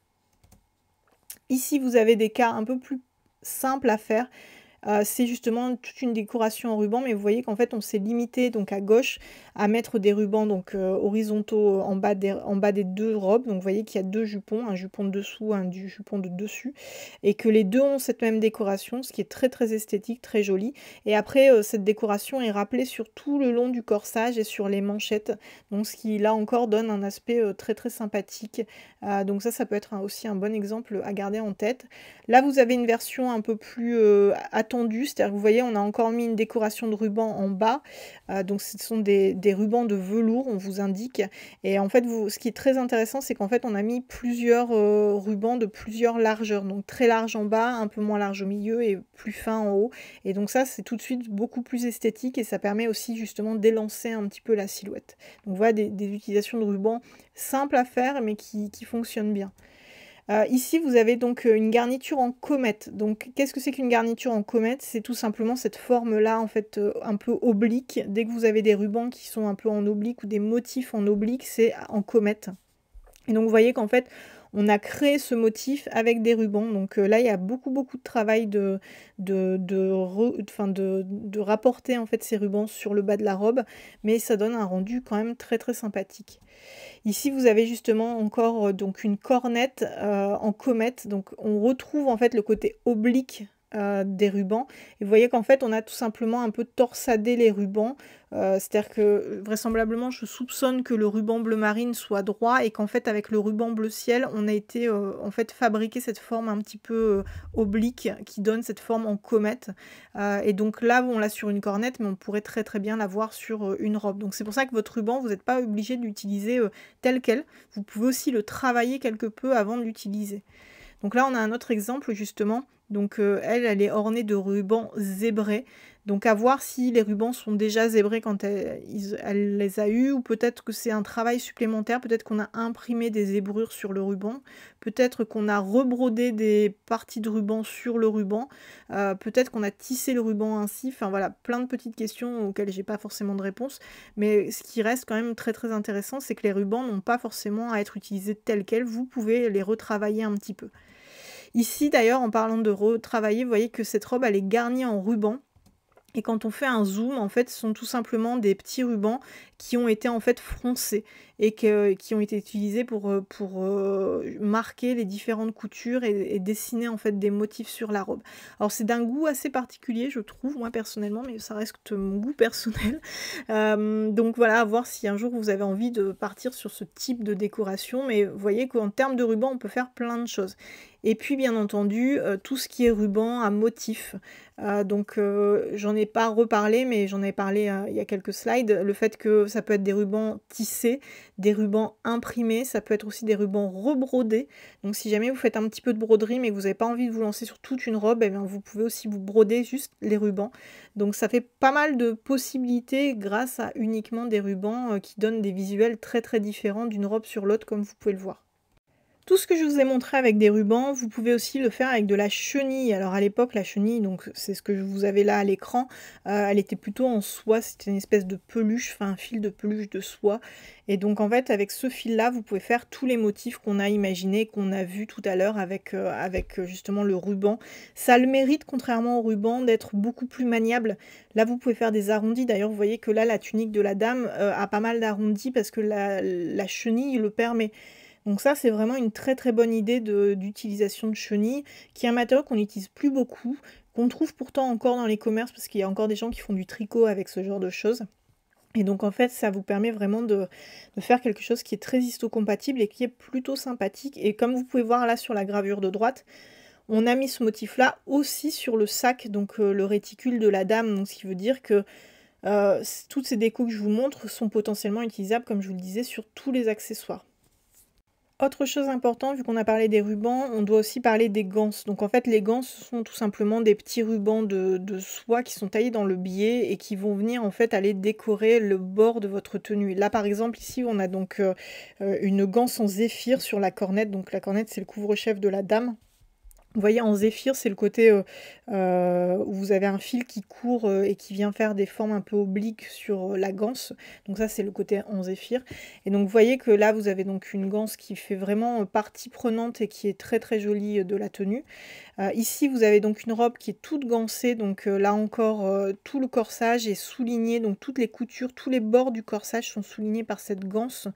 Ici vous avez des cas un peu plus simples à faire euh, c'est justement toute une décoration en ruban, mais vous voyez qu'en fait on s'est limité donc à gauche à mettre des rubans donc euh, horizontaux euh, en bas, des, en bas des deux robes. Donc vous voyez qu'il y a deux jupons, un jupon de dessous, un du jupon de dessus, et que les deux ont cette même décoration, ce qui est très très esthétique, très joli. Et après, euh, cette décoration est rappelée sur tout le long du corsage et sur les manchettes, donc ce qui là encore donne un aspect très très sympathique. donc ça, ça peut être aussi un bon exemple à garder en tête. Là, vous avez une version un peu plus attendue, c'est-à-dire que vous voyez, on a encore mis une décoration de ruban en bas, donc ce sont des des rubans de velours, on vous indique. Et en fait, vous, ce qui est très intéressant, c'est qu'en fait, on a mis plusieurs euh, rubans de plusieurs largeurs. Donc très large en bas, un peu moins large au milieu et plus fin en haut. Et donc ça, c'est tout de suite beaucoup plus esthétique et ça permet aussi justement d'élancer un petit peu la silhouette. Donc voilà des, utilisations de rubans simples à faire mais qui fonctionnent bien. Euh, ici, vous avez donc euh, une garniture en comète. Donc, qu'est-ce que c'est qu'une garniture en comète C'est tout simplement cette forme-là, en fait, euh, un peu oblique. Dès que vous avez des rubans qui sont un peu en oblique ou des motifs en oblique, c'est en comète. Et donc, vous voyez qu'en fait, on a créé ce motif avec des rubans. Donc euh, là, il y a beaucoup, beaucoup de travail de, de, de, de, rapporter en fait ces rubans sur le bas de la robe, mais ça donne un rendu quand même très, très sympathique. Ici, vous avez justement encore euh, donc une cornette euh, en comète. Donc on retrouve en fait le côté oblique euh, des rubans. Et vous voyez qu'en fait, on a tout simplement un peu torsadé les rubans. Euh, c'est-à-dire que vraisemblablement, je soupçonne que le ruban bleu marine soit droit et qu'en fait, avec le ruban bleu ciel, on a été euh, en fait fabriqué cette forme un petit peu oblique qui donne cette forme en comète. et donc là, on l'a sur une cornette, mais on pourrait très très bien l'avoir sur une robe. Donc c'est pour ça que votre ruban, vous n'êtes pas obligé de l'utiliser tel quel. Vous pouvez aussi le travailler quelque peu avant de l'utiliser. Donc là, on a un autre exemple justement donc euh, elle, elle est ornée de rubans zébrés. Donc à voir si les rubans sont déjà zébrés quand elle, les a eus, ou peut-être que c'est un travail supplémentaire, peut-être qu'on a imprimé des zébrures sur le ruban, peut-être qu'on a rebrodé des parties de ruban sur le ruban, euh, peut-être qu'on a tissé le ruban ainsi, enfin voilà, plein de petites questions auxquelles j'ai pas forcément de réponse, mais ce qui reste quand même très très intéressant, c'est que les rubans n'ont pas forcément à être utilisés tels quels, vous pouvez les retravailler un petit peu. Ici d'ailleurs en parlant de retravailler, vous voyez que cette robe elle est garnie en ruban. Et quand on fait un zoom, en fait, ce sont tout simplement des petits rubans qui ont été en fait froncés et qui ont été utilisés pour, euh, pour euh, marquer les différentes coutures et, dessiner en fait des motifs sur la robe. Alors c'est d'un goût assez particulier, je trouve, moi personnellement, mais ça reste mon goût personnel. Euh, donc voilà, à voir si un jour vous avez envie de partir sur ce type de décoration. Mais vous voyez qu'en termes de ruban, on peut faire plein de choses. Et puis bien entendu euh, tout ce qui est ruban à motif. Euh, donc euh, j'en ai pas reparlé mais j'en ai parlé il y a quelques slides. Le fait que ça peut être des rubans tissés, des rubans imprimés, ça peut être aussi des rubans rebrodés. Donc si jamais vous faites un petit peu de broderie mais que vous n'avez pas envie de vous lancer sur toute une robe, eh vous pouvez aussi vous broder juste les rubans. Donc ça fait pas mal de possibilités grâce à uniquement des rubans qui donnent des visuels très très différents d'une robe sur l'autre comme vous pouvez le voir. Tout ce que je vous ai montré avec des rubans, vous pouvez aussi le faire avec de la chenille. Alors à l'époque, la chenille, donc c'est ce que je vous avais là à l'écran, euh, elle était plutôt en soie, c'était une espèce de peluche, enfin un fil de peluche de soie. Et donc en fait, avec ce fil-là, vous pouvez faire tous les motifs qu'on a imaginés, qu'on a vu tout à l'heure avec, euh, avec euh, justement le ruban. Ça le mérite, contrairement au ruban, d'être beaucoup plus maniable. Là, vous pouvez faire des arrondis. D'ailleurs, vous voyez que là, la tunique de la dame a pas mal d'arrondis parce que la chenille le permet. Donc ça, c'est vraiment une très très bonne idée d'utilisation de, chenille chenilles, qui est un matériau qu'on n'utilise plus beaucoup, qu'on trouve pourtant encore dans les commerces, parce qu'il y a encore des gens qui font du tricot avec ce genre de choses. Et donc en fait, ça vous permet vraiment de, faire quelque chose qui est très histocompatible et qui est plutôt sympathique. Et comme vous pouvez voir là sur la gravure de droite, on a mis ce motif-là aussi sur le sac, donc euh, le réticule de la dame, donc ce qui veut dire que euh, toutes ces décos que je vous montre sont potentiellement utilisables, comme je vous le disais, sur tous les accessoires. Autre chose importante, vu qu'on a parlé des rubans, on doit aussi parler des ganses. Donc en fait, les ganses sont tout simplement des petits rubans de, soie qui sont taillés dans le biais et qui vont venir en fait aller décorer le bord de votre tenue. Là par exemple, ici on a donc euh, euh, une ganse en zéphyr sur la cornette. Donc la cornette c'est le couvre-chef de la dame. Vous voyez, en zéphyr, c'est le côté euh, euh, où vous avez un fil qui court euh, et qui vient faire des formes un peu obliques sur la ganse. Donc ça, c'est le côté en zéphyr. Et donc, vous voyez que là, vous avez donc une ganse qui fait vraiment partie prenante et qui est très très jolie de la tenue. ici, vous avez donc une robe qui est toute gansée. Donc là encore, tout le corsage est souligné. Donc toutes les coutures, tous les bords du corsage sont soulignés par cette ganse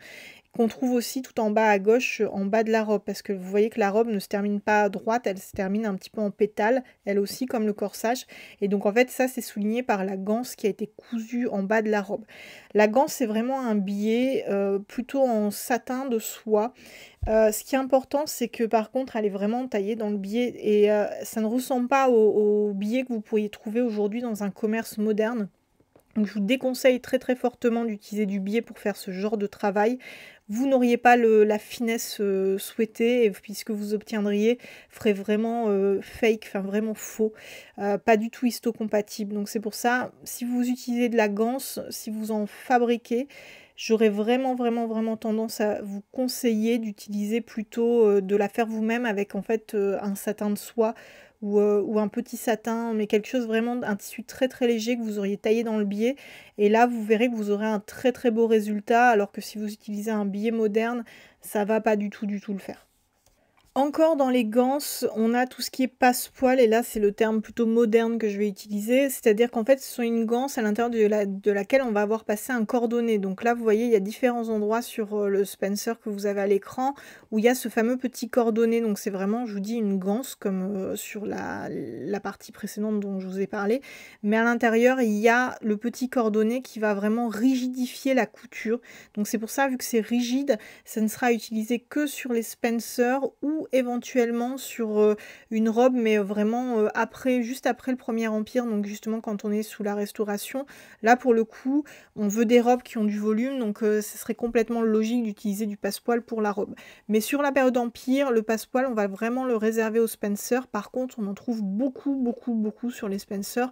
qu'on trouve aussi tout en bas à gauche, euh, en bas de la robe, parce que vous voyez que la robe ne se termine pas à droite, elle se termine un petit peu en pétale, elle aussi comme le corsage. Et donc en fait ça c'est souligné par la ganse qui a été cousue en bas de la robe. La ganse c'est vraiment un billet euh, plutôt en satin de soie. Euh, ce qui est important, c'est que par contre, elle est vraiment taillée dans le biais, et ça ne ressemble pas au, au billet que vous pourriez trouver aujourd'hui dans un commerce moderne. Donc je vous déconseille très très fortement d'utiliser du biais pour faire ce genre de travail. Vous n'auriez pas la finesse euh, souhaitée et puisque vous obtiendriez ferait vraiment euh, fake, enfin vraiment faux, euh, pas du tout histo-compatible. Donc c'est pour ça, si vous utilisez de la ganse, si vous en fabriquez, j'aurais vraiment vraiment vraiment tendance à vous conseiller d'utiliser plutôt de la faire vous-même avec en fait un satin de soie euh, ou, un petit satin, mais quelque chose vraiment, un tissu très très léger que vous auriez taillé dans le biais Et là, vous verrez que vous aurez un très très beau résultat, alors que si vous utilisez un biais moderne, ça va pas du tout du tout le faire. Encore dans les ganses, on a tout ce qui est passepoil et là c'est le terme plutôt moderne que je vais utiliser, c'est-à-dire qu'en fait ce sont une ganse à l'intérieur de, la, de, laquelle on va avoir passé un cordonnet. Donc là vous voyez il y a différents endroits sur euh, le Spencer que vous avez à l'écran où il y a ce fameux petit cordonnet, donc c'est vraiment je vous dis une ganse comme euh, sur la, partie précédente dont je vous ai parlé, mais à l'intérieur il y a le petit cordonnet qui va vraiment rigidifier la couture. Donc c'est pour ça vu que c'est rigide, ça ne sera utilisé que sur les Spencer ou éventuellement sur euh, une robe, mais euh, vraiment euh, après, juste après le Premier Empire, donc justement quand on est sous la Restauration. Là, pour le coup, on veut des robes qui ont du volume, donc ce serait complètement logique d'utiliser du passepoil pour la robe. Mais sur la période Empire, le passepoil, on va vraiment le réserver aux Spencer. Par contre, on en trouve beaucoup, beaucoup, beaucoup sur les Spencer.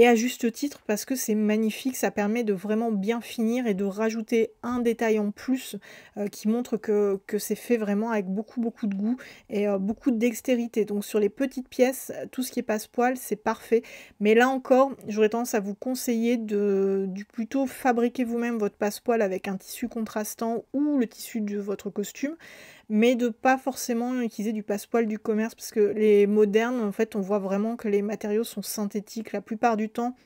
Et à juste titre, parce que c'est magnifique, ça permet de vraiment bien finir et de rajouter un détail en plus euh, qui montre que, c'est fait vraiment avec beaucoup, beaucoup de goût et euh, beaucoup de dextérité. Donc sur les petites pièces, tout ce qui est passepoil c'est parfait. Mais là encore, j'aurais tendance à vous conseiller de, plutôt fabriquer vous-même votre passepoil avec un tissu contrastant ou le tissu de votre costume mais de pas forcément utiliser du passepoil du commerce, parce que les modernes, en fait, on voit vraiment que les matériaux sont synthétiques la plupart du temps.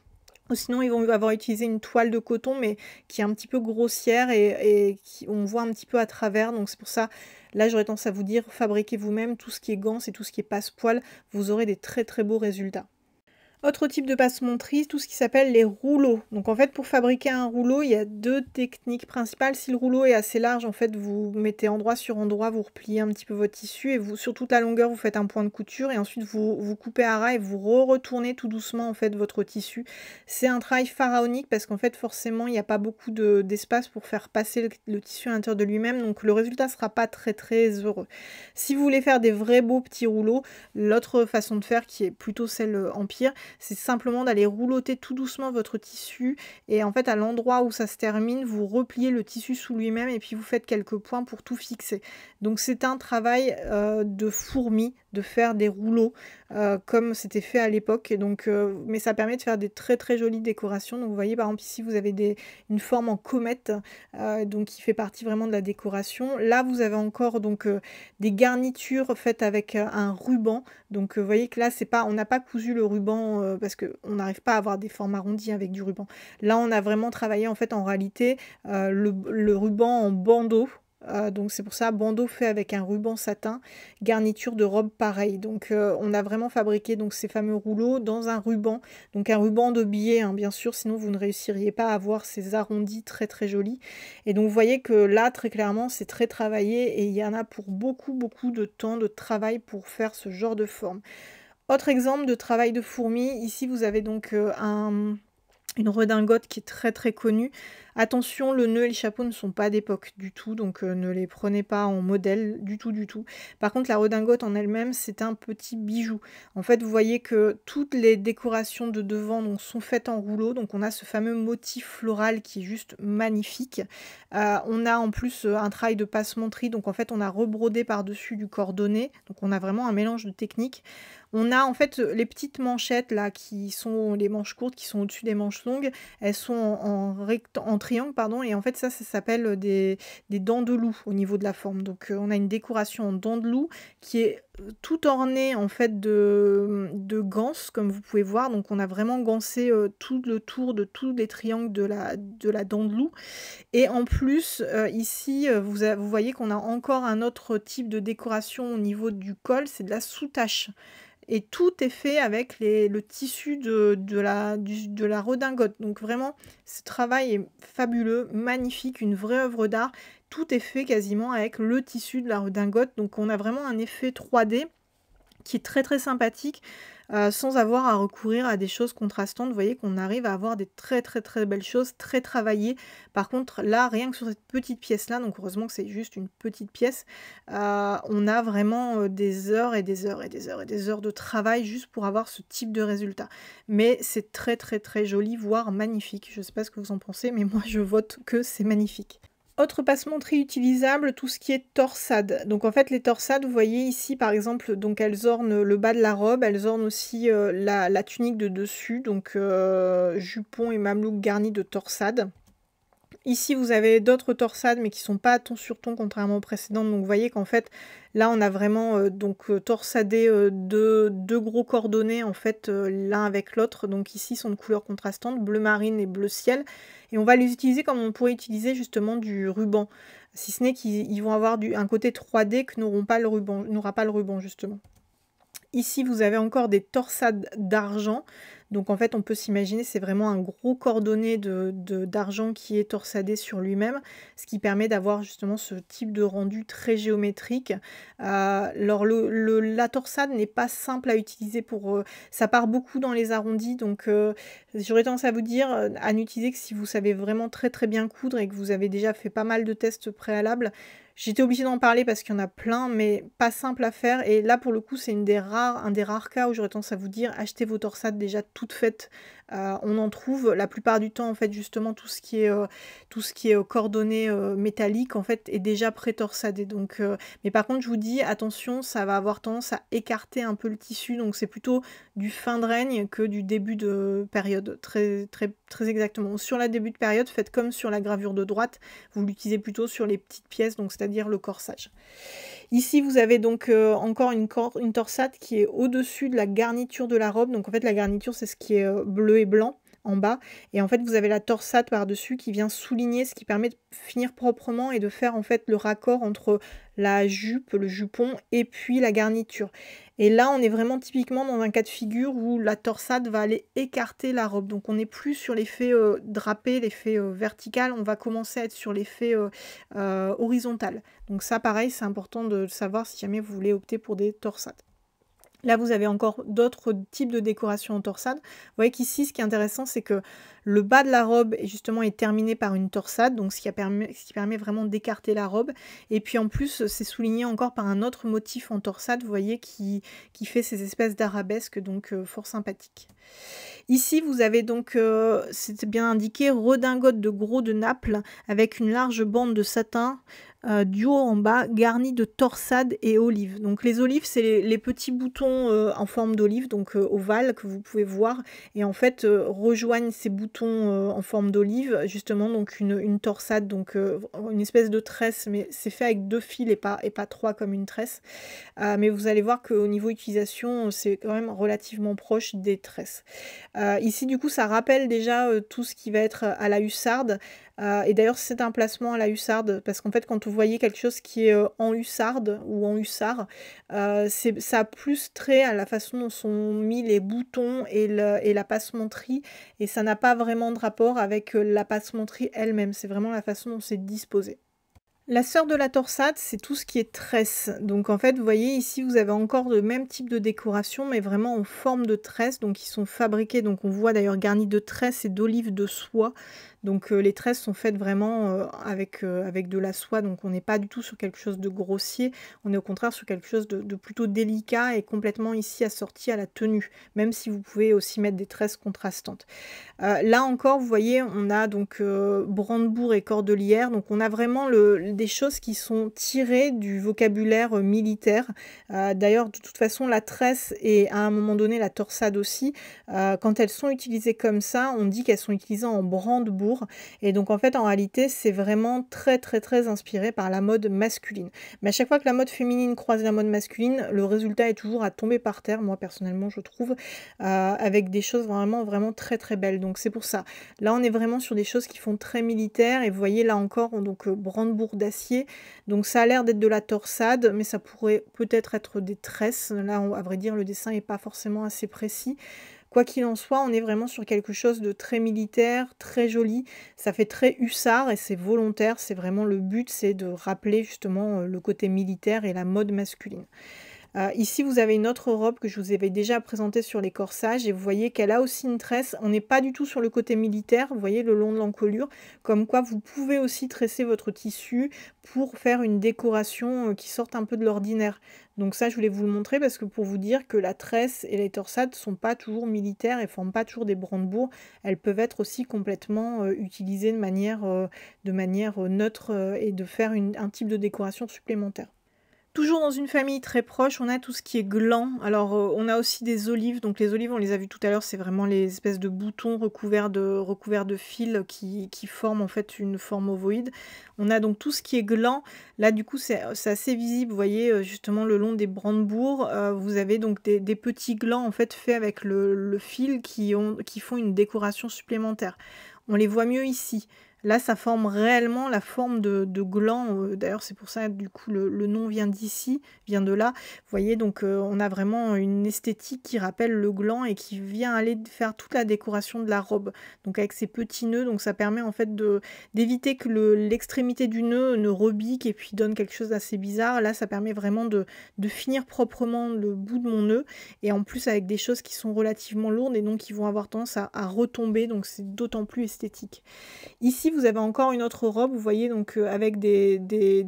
Sinon, ils vont avoir utilisé une toile de coton, mais qui est un petit peu grossière et, qui, on voit un petit peu à travers. Donc c'est pour ça, là, j'aurais tendance à vous dire, fabriquez vous-même tout ce qui est gants et tout ce qui est passepoil Vous aurez des très très beaux résultats. Autre type de passe monterie tout ce qui s'appelle les rouleaux. Donc en fait, pour fabriquer un rouleau, il y a deux techniques principales. Si le rouleau est assez large, en fait, vous mettez endroit sur endroit, vous repliez un petit peu votre tissu et vous, sur toute la longueur, vous faites un point de couture et ensuite vous, vous coupez à ras et vous retournez tout doucement en fait votre tissu. C'est un travail pharaonique parce qu'en fait, forcément, il n'y a pas beaucoup d'espace pour faire passer le, tissu à l'intérieur de lui-même, donc le résultat ne sera pas très très heureux. Si vous voulez faire des vrais beaux petits rouleaux, l'autre façon de faire qui est plutôt celle empire, euh, c'est simplement d'aller rouloter tout doucement votre tissu et en fait à l'endroit où ça se termine, vous repliez le tissu sous lui-même et puis vous faites quelques points pour tout fixer. Donc c'est un travail euh, de fourmi de faire des rouleaux euh, comme c'était fait à l'époque. Donc, euh, mais ça permet de faire des très très jolies décorations. Donc vous voyez par exemple ici vous avez des, une forme en comète euh, donc qui fait partie vraiment de la décoration. Là vous avez encore donc des garnitures faites avec un ruban. Donc vous voyez que là c'est pas on n'a pas cousu le ruban parce que on n'arrive pas à avoir des formes arrondies avec du ruban. Là on a vraiment travaillé en fait en réalité le, le ruban en bandeau euh, donc c'est pour ça, bandeau fait avec un ruban satin, garniture de robe pareille. Donc euh, on a vraiment fabriqué donc ces fameux rouleaux dans un ruban, donc un ruban de billet hein, bien sûr, sinon vous ne réussiriez pas à avoir ces arrondis très très jolis. Et donc vous voyez que là très clairement c'est très travaillé et il y en a pour beaucoup beaucoup de temps de travail pour faire ce genre de forme. Autre exemple de travail de fourmi, ici vous avez donc euh, une redingote qui est très très connue Attention, le nœud et le chapeau ne sont pas d'époque du tout, donc euh, ne les prenez pas en modèle du tout, du tout. Par contre, la redingote en elle-même, c'est un petit bijou. En fait, vous voyez que toutes les décorations de devant sont faites en rouleau, donc on a ce fameux motif floral qui est juste magnifique. Euh, on a en plus euh, un travail de passementerie, donc en fait, on a rebrodé par-dessus du cordonné, donc on a vraiment un mélange de techniques. On a en fait les petites manchettes là qui sont les manches courtes qui sont au-dessus des manches longues, elles sont en, rectangle triangle, pardon, et en fait ça, ça s'appelle euh, des, dents de loup au niveau de la forme. Donc euh, on a une décoration en dents de loup qui est euh, tout ornée en fait de, de ganses, comme vous pouvez voir. Donc on a vraiment gancé tout le tour de tous les triangles de la, de la dent de loup. Et en plus, ici, vous, vous voyez qu'on a encore un autre type de décoration au niveau du col, c'est de la sous-tache et tout est fait avec le tissu de, la, de la redingote. Donc vraiment, ce travail est fabuleux, magnifique, une vraie œuvre d'art. Tout est fait quasiment avec le tissu de la redingote. Donc on a vraiment un effet 3D qui est très très sympathique. Euh, sans avoir à recourir à des choses contrastantes. Vous voyez qu'on arrive à avoir des très très très belles choses, très travaillées. Par contre, là, rien que sur cette petite pièce-là, donc heureusement que c'est juste une petite pièce, euh, on a vraiment euh, des heures et des heures et des heures et des heures de travail juste pour avoir ce type de résultat. Mais c'est très très très joli, voire magnifique. Je ne sais pas ce que vous en pensez, mais moi je vote que c'est magnifique. Autre passement utilisable, tout ce qui est torsade. Donc en fait, les torsades, vous voyez ici par exemple, donc elles ornent le bas de la robe, elles ornent aussi euh, la, tunique de dessus, donc euh, jupon et mamelouk garni de torsades. Ici, vous avez d'autres torsades, mais qui sont pas ton sur ton, contrairement aux précédentes. Donc, vous voyez qu'en fait, là, on a vraiment euh, donc euh, torsadé euh, deux, gros coordonnées en fait, l'un avec l'autre. Donc, ici, sont de couleurs contrastantes, bleu marine et bleu ciel. Et on va les utiliser comme on pourrait utiliser, justement, du ruban. Si ce n'est qu'ils vont avoir un côté 3D que n'auront pas le ruban, n'aura pas le ruban, justement. Ici, vous avez encore des torsades d'argent. Donc en fait, on peut s'imaginer, c'est vraiment un gros cordonnet d'argent de, d'argent qui est torsadé sur lui-même, ce qui permet d'avoir justement ce type de rendu très géométrique. Euh, alors le, la torsade n'est pas simple à utiliser pour... Euh, ça part beaucoup dans les arrondis, donc euh, j'aurais tendance à vous dire à n'utiliser que si vous savez vraiment très très bien coudre et que vous avez déjà fait pas mal de tests préalables. J'étais obligée d'en parler parce qu'il y en a plein, mais pas simple à faire. Et là, pour le coup, c'est un des rares cas où j'aurais tendance à vous dire achetez vos torsades déjà toutes faites. Euh, on en trouve la plupart du temps, en fait, justement, tout ce qui est, euh, tout ce qui est euh, cordonné métallique, en fait, est déjà pré-torsadé. Donc, mais par contre, je vous dis attention, ça va avoir tendance à écarter un peu le tissu. Donc, c'est plutôt du fin de règne que du début de période, très, très, très exactement. Sur la début de période, faites comme sur la gravure de droite, vous l'utilisez plutôt sur les petites pièces, donc c'est à le corsage. Ici, vous avez donc euh, encore une, une, torsade qui est au-dessus de la garniture de la robe. Donc en fait, la garniture, c'est ce qui est euh, bleu et blanc en bas. Et en fait, vous avez la torsade par-dessus qui vient souligner, ce qui permet de finir proprement et de faire en fait le raccord entre la jupe, le jupon et puis la garniture. Et là, on est vraiment typiquement dans un cas de figure où la torsade va aller écarter la robe. Donc on n'est plus sur l'effet euh, drapé, l'effet euh, vertical, on va commencer à être sur l'effet euh, horizontal. Donc ça, pareil, c'est important de savoir si jamais vous voulez opter pour des torsades. Là, vous avez encore d'autres types de décorations en torsade. Vous voyez qu'ici, ce qui est intéressant, c'est que le bas de la robe, justement, est terminé par une torsade, donc ce qui, permet vraiment d'écarter la robe. Et puis, en plus, c'est souligné encore par un autre motif en torsade, vous voyez, qui, fait ces espèces d'arabesques, donc euh, fort sympathique. Ici, vous avez donc, euh, c'est bien indiqué, redingote de gros de Naples, avec une large bande de satin euh, du haut en bas, garni de torsades et olives. Donc les olives, c'est les, petits boutons euh, en forme d'olive, donc euh, ovale, que vous pouvez voir. Et en fait, rejoignent ces boutons en forme d'olive, justement, donc une, torsade, donc une espèce de tresse, mais c'est fait avec deux fils et pas, et pas trois comme une tresse. mais vous allez voir qu'au niveau utilisation, c'est quand même relativement proche des tresses. ici, du coup, ça rappelle déjà tout ce qui va être à la hussarde, euh, et d'ailleurs, c'est un placement à la hussarde, parce qu'en fait, quand vous voyez quelque chose qui est euh, en hussarde ou en hussard, euh, ça a plus trait à la façon dont sont mis les boutons et, et la passementerie, et ça n'a pas vraiment de rapport avec la passementerie elle-même, c'est vraiment la façon dont c'est disposé. La sœur de la torsade, c'est tout ce qui est tresse. Donc en fait, vous voyez ici, vous avez encore le même type de décoration, mais vraiment en forme de tresse. Donc ils sont fabriqués, donc on voit d'ailleurs garnis de tresse et d'olives de soie. Donc euh, les tresses sont faites vraiment euh, avec, euh, avec de la soie, donc on n'est pas du tout sur quelque chose de grossier, on est au contraire sur quelque chose de, plutôt délicat et complètement ici assorti à la tenue, même si vous pouvez aussi mettre des tresses contrastantes. là encore, vous voyez, on a donc brandebourg et cordelière, donc on a vraiment des choses qui sont tirées du vocabulaire militaire. D'ailleurs, de toute façon, la tresse et à un moment donné la torsade aussi, quand elles sont utilisées comme ça, on dit qu'elles sont utilisées en brandebourg et donc en fait, en réalité, c'est vraiment très très très inspiré par la mode masculine. Mais à chaque fois que la mode féminine croise la mode masculine, le résultat est toujours à tomber par terre, moi personnellement, je trouve, euh, avec des choses vraiment vraiment très très belles. Donc c'est pour ça. Là, on est vraiment sur des choses qui font très militaire. Et vous voyez là encore, donc euh, brandebourg d'acier. Donc ça a l'air d'être de la torsade, mais ça pourrait peut-être être des tresses. Là, on, à vrai dire, le dessin n'est pas forcément assez précis. Quoi qu'il en soit, on est vraiment sur quelque chose de très militaire, très joli. Ça fait très hussard et c'est volontaire. C'est vraiment le but, c'est de rappeler justement euh, le côté militaire et la mode masculine. Euh, ici, vous avez une autre robe que je vous avais déjà présentée sur les corsages et vous voyez qu'elle a aussi une tresse. On n'est pas du tout sur le côté militaire, vous voyez le long de l'encolure, comme quoi vous pouvez aussi tresser votre tissu pour faire une décoration euh, qui sorte un peu de l'ordinaire. Donc ça, je voulais vous le montrer parce que pour vous dire que la tresse et les torsades ne sont pas toujours militaires et ne forment pas toujours des brandebourgs. Elles peuvent être aussi complètement euh, utilisées de manière, euh, euh, neutre et de faire un type de décoration supplémentaire. Toujours dans une famille très proche, on a tout ce qui est gland. Alors euh, on a aussi des olives. Donc les olives, on les a vues tout à l'heure, c'est vraiment les espèces de boutons recouverts de, recouverts de fils qui, forment en fait une forme ovoïde. On a donc tout ce qui est gland. Là du coup c'est assez visible, vous voyez euh, justement le long des brandebourgs, euh, vous avez donc des, petits glands en fait faits avec le, fil qui, ont, qui font une décoration supplémentaire. On les voit mieux ici. Là, ça forme réellement la forme de, gland. Euh, d'ailleurs, c'est pour ça, du coup, le, nom vient d'ici, vient de là. Vous voyez, donc euh, on a vraiment une esthétique qui rappelle le gland et qui vient aller faire toute la décoration de la robe. Donc avec ces petits nœuds, donc ça permet en fait d'éviter que l'extrémité du nœud ne rebique et puis donne quelque chose d'assez bizarre. Là, ça permet vraiment de, finir proprement le bout de mon nœud. Et en plus, avec des choses qui sont relativement lourdes et donc qui vont avoir tendance à, retomber. Donc c'est d'autant plus esthétique. Ici, vous avez encore une autre robe, vous voyez, donc euh, avec des,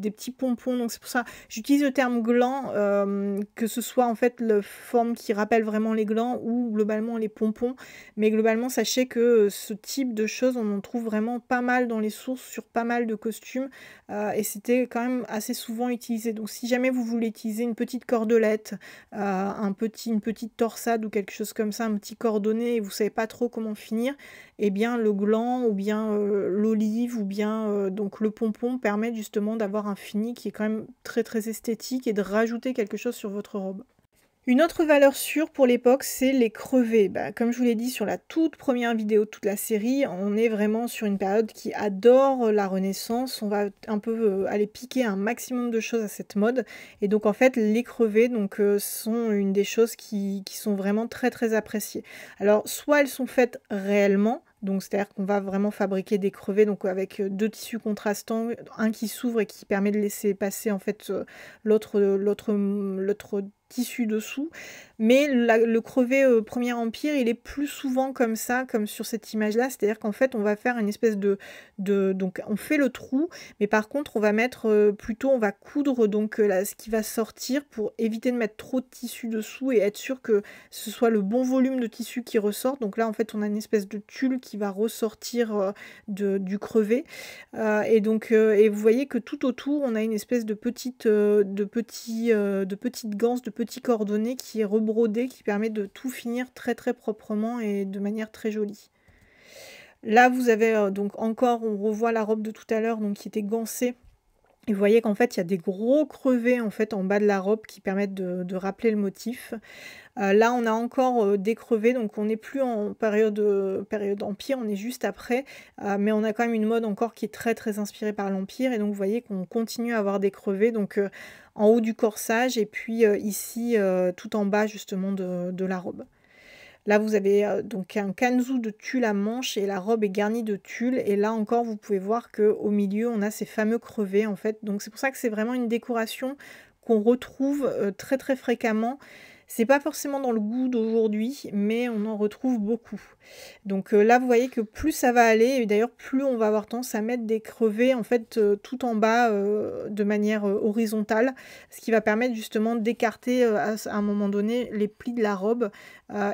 petits pompons. Donc c'est pour ça, j'utilise le terme gland, euh, que ce soit en fait la forme qui rappelle vraiment les glands ou globalement les pompons. Mais globalement, sachez que euh, ce type de choses, on en trouve vraiment pas mal dans les sources, sur pas mal de costumes. et c'était quand même assez souvent utilisé. Donc si jamais vous voulez utiliser une petite cordelette, un petit, une petite torsade ou quelque chose comme ça, un petit cordonnet et vous savez pas trop comment finir, et eh bien le gland ou bien le ou bien euh, donc le pompon permet justement d'avoir un fini qui est quand même très très esthétique et de rajouter quelque chose sur votre robe. Une autre valeur sûre pour l'époque, c'est les crevés. Bah, comme je vous l'ai dit sur la toute première vidéo de toute la série, on est vraiment sur une période qui adore la Renaissance. On va un peu euh, aller piquer un maximum de choses à cette mode. Et donc en fait, les crevés donc, euh, sont une des choses qui, qui sont vraiment très très appréciées. Alors soit elles sont faites réellement, donc c'est-à-dire qu'on va vraiment fabriquer des crevés donc avec euh, deux tissus contrastants, un qui s'ouvre et qui permet de laisser passer en fait euh, l'autre euh, l'autre hum, l'autre tissu dessous mais le crevé euh, Premier Empire, il est plus souvent comme ça, comme sur cette image-là. C'est-à-dire qu'en fait, on va faire une espèce de, Donc, on fait le trou, mais par contre, on va mettre euh, plutôt, on va coudre donc euh, là, ce qui va sortir pour éviter de mettre trop de tissu dessous et être sûr que ce soit le bon volume de tissu qui ressort. Donc là, en fait, on a une espèce de tulle qui va ressortir du crevé. et donc, et vous voyez que tout autour, on a une espèce de petite, de petit, de ganse, de petits coordonnées qui est brodé qui permet de tout finir très très proprement et de manière très jolie. Là, vous avez euh, donc encore, on revoit la robe de tout à l'heure, donc qui était gancée et vous voyez qu'en fait, il y a des gros crevés en fait en bas de la robe qui permettent de, rappeler le motif. Euh, là, on a encore euh, des crevés, donc on n'est plus en période, euh, période empire, on est juste après, mais on a quand même une mode encore qui est très très inspirée par l'empire, et donc vous voyez qu'on continue à avoir des crevés, donc en haut du corsage, et puis ici tout en bas justement de la robe. Là, vous avez euh, donc un kanzu de tulle à manche et la robe est garnie de tulle. Et là encore, vous pouvez voir qu'au milieu, on a ces fameux crevés en fait. Donc c'est pour ça que c'est vraiment une décoration qu'on retrouve euh, très très fréquemment c'est pas forcément dans le goût d'aujourd'hui, mais on en retrouve beaucoup. Donc euh, là, vous voyez que plus ça va aller, et d'ailleurs plus on va avoir tendance à mettre des crevés en fait euh, tout en bas euh, de manière horizontale, ce qui va permettre justement d'écarter à, un moment donné les plis de la robe.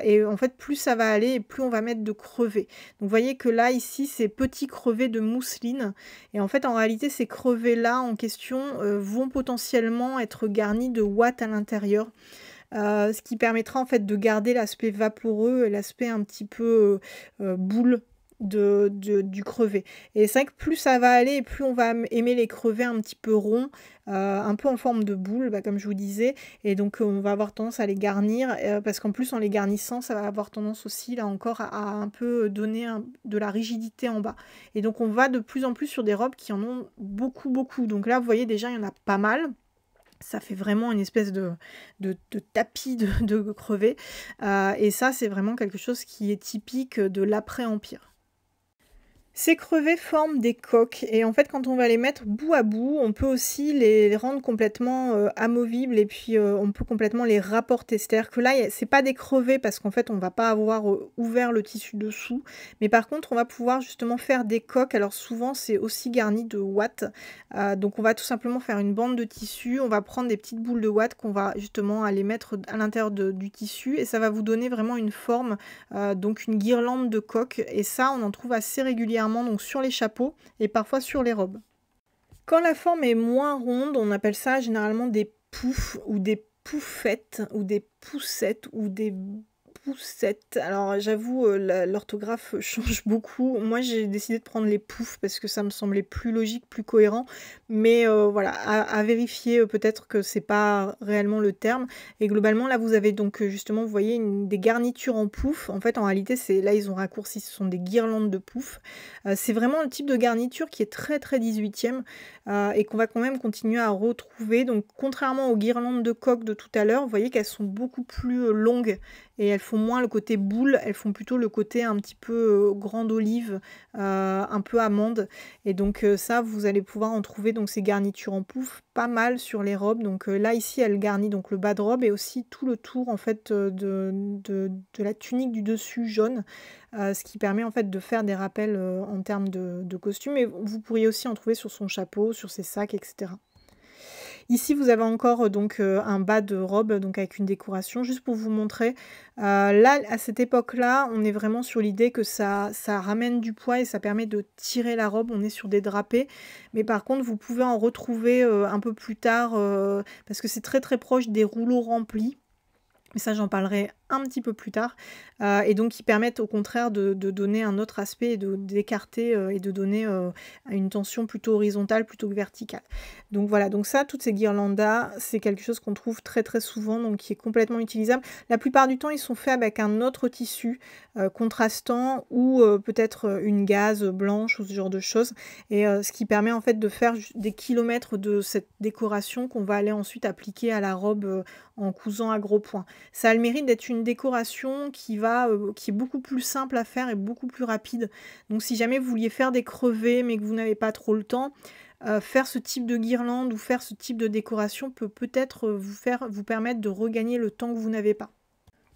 et en fait, plus ça va aller, et plus on va mettre de crevés. Donc vous voyez que là, ici, c'est petits crevés de mousseline. Et en fait, en réalité, ces crevés là en question vont potentiellement être garnis de watts à l'intérieur. Euh, ce qui permettra en fait de garder l'aspect vaporeux et l'aspect un petit peu euh, euh, boule de, du crevet. Et c'est vrai que plus ça va aller, plus on va aimer les crevets un petit peu ronds, un peu en forme de boule, bah, comme je vous disais. Et donc on va avoir tendance à les garnir, parce qu'en plus en les garnissant, ça va avoir tendance aussi, là encore, à, un peu donner de la rigidité en bas. Et donc on va de plus en plus sur des robes qui en ont beaucoup, beaucoup. Donc là, vous voyez déjà, il y en a pas mal ça fait vraiment une espèce de, tapis de, de crevés. Euh, et ça, c'est vraiment quelque chose qui est typique de l'après-empire. Ces crevés forment des coques et en fait quand on va les mettre bout à bout, on peut aussi les rendre complètement euh, amovibles et puis euh, on peut complètement les rapporter. C'est-à-dire que là, c'est pas des crevés parce qu'en fait on va pas avoir euh, ouvert le tissu dessous, mais par contre on va pouvoir justement faire des coques. Alors souvent c'est aussi garni de watts, donc on va tout simplement faire une bande de tissu, on va prendre des petites boules de watts qu'on va justement aller mettre à l'intérieur du tissu et ça va vous donner vraiment une forme, donc une guirlande de coques et ça on en trouve assez régulièrement donc sur les chapeaux et parfois sur les robes. Quand la forme est moins ronde, on appelle ça généralement des poufs ou des poufettes ou des poussettes ou des poussette. Alors j'avoue, euh, l'orthographe change beaucoup. Moi j'ai décidé de prendre les poufs parce que ça me semblait plus logique, plus cohérent. Mais euh, voilà, à, vérifier euh, peut-être que c'est pas réellement le terme. Et globalement là vous avez donc justement, vous voyez, des garnitures en pouf. En fait en réalité c'est là ils ont raccourci, ce sont des guirlandes de pouf. c'est vraiment le type de garniture qui est très très 18e et qu'on va quand même continuer à retrouver. Donc contrairement aux guirlandes de coq de tout à l'heure, vous voyez qu'elles sont beaucoup plus longues et elles font moins le côté boule, elles font plutôt le côté un petit peu euh, grande olive, euh, un peu amande. Et donc euh, ça, vous allez pouvoir en trouver donc ces garnitures en pouf pas mal sur les robes. Donc là ici, elle garnit donc le bas de robe et aussi tout le tour en fait de, de, la tunique du dessus jaune, ce qui permet en fait de faire des rappels en termes de, de costume. Et vous pourriez aussi en trouver sur son chapeau, sur ses sacs, etc. Ici, vous avez encore euh, donc euh, un bas de robe donc avec une décoration, juste pour vous montrer. Euh, là, à cette époque-là, on est vraiment sur l'idée que ça, ça ramène du poids et ça permet de tirer la robe. On est sur des drapés, mais par contre, vous pouvez en retrouver un peu plus tard parce que c'est très très proche des rouleaux remplis. Mais ça, j'en parlerai un petit peu plus tard. Euh, et donc, ils permettent au contraire de, donner un autre aspect, d'écarter euh, et de donner euh, une tension plutôt horizontale plutôt que verticale. Donc voilà, donc ça, toutes ces guirlandas, c'est quelque chose qu'on trouve très très souvent, donc qui est complètement utilisable. La plupart du temps, ils sont faits avec un autre tissu contrastant ou peut-être une gaze blanche ou ce genre de choses. Et ce qui permet en fait de faire des kilomètres de cette décoration qu'on va aller ensuite appliquer à la robe en cousant à gros points. Ça a le mérite d'être une décoration qui, va, euh, qui est beaucoup plus simple à faire et beaucoup plus rapide. Donc si jamais vous vouliez faire des crevés mais que vous n'avez pas trop le temps, euh, faire ce type de guirlande ou faire ce type de décoration peut peut-être euh, vous, faire, vous permettre de regagner le temps que vous n'avez pas.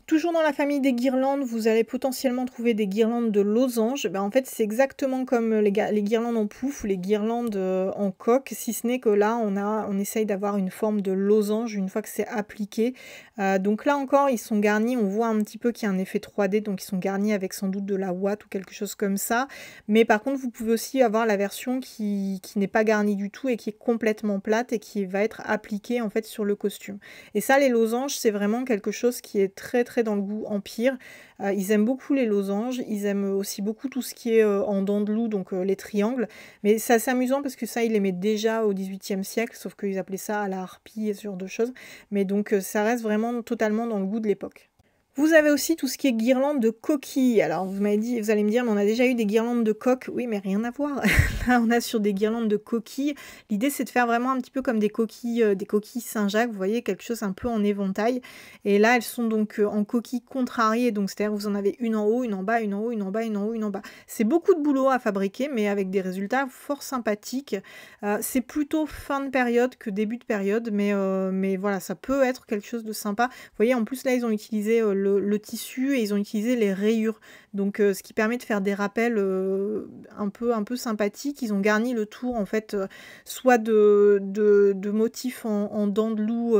Toujours dans la famille des guirlandes, vous allez potentiellement trouver des guirlandes de losange. Ben, en fait, c'est exactement comme les, guirlandes en pouf ou les guirlandes euh, en coque, si ce n'est que là, on, a, on essaye d'avoir une forme de losange une fois que c'est appliqué. Euh, donc là encore, ils sont garnis. On voit un petit peu qu'il y a un effet 3D, donc ils sont garnis avec sans doute de la ouate ou quelque chose comme ça. Mais par contre, vous pouvez aussi avoir la version qui, qui n'est pas garnie du tout et qui est complètement plate et qui va être appliquée en fait sur le costume. Et ça, les losanges, c'est vraiment quelque chose qui est très très dans le goût empire. Euh, ils aiment beaucoup les losanges, ils aiment aussi beaucoup tout ce qui est euh, en dents de loup, donc euh, les triangles. Mais c'est assez amusant parce que ça, ils l'aimaient déjà au XVIIIe siècle, sauf qu'ils appelaient ça à la harpie et ce genre de choses. Mais donc ça reste vraiment totalement dans le goût de l'époque. Vous avez aussi tout ce qui est guirlandes de coquilles. Alors vous m'avez dit, vous allez me dire, mais on a déjà eu des guirlandes de coques. Oui, mais rien à voir. Là, on a sur des guirlandes de coquilles. L'idée, c'est de faire vraiment un petit peu comme des coquilles, euh, des coquilles Saint-Jacques. Vous voyez quelque chose un peu en éventail. Et là, elles sont donc euh, en coquilles contrariées. Donc c'est-à-dire vous en avez une en haut, une en bas, une en haut, une en bas, une en haut, une en bas. C'est beaucoup de boulot à fabriquer, mais avec des résultats fort sympathiques. Euh, c'est plutôt fin de période que début de période, mais mais voilà, ça peut être quelque chose de sympa. Vous voyez, en plus là, ils ont utilisé le, tissu et ils ont utilisé les rayures. Donc, euh, ce qui permet de faire des rappels euh, un, peu, un peu sympathiques. Ils ont garni le tour, en fait, euh, soit de, de, motifs en, dents de loup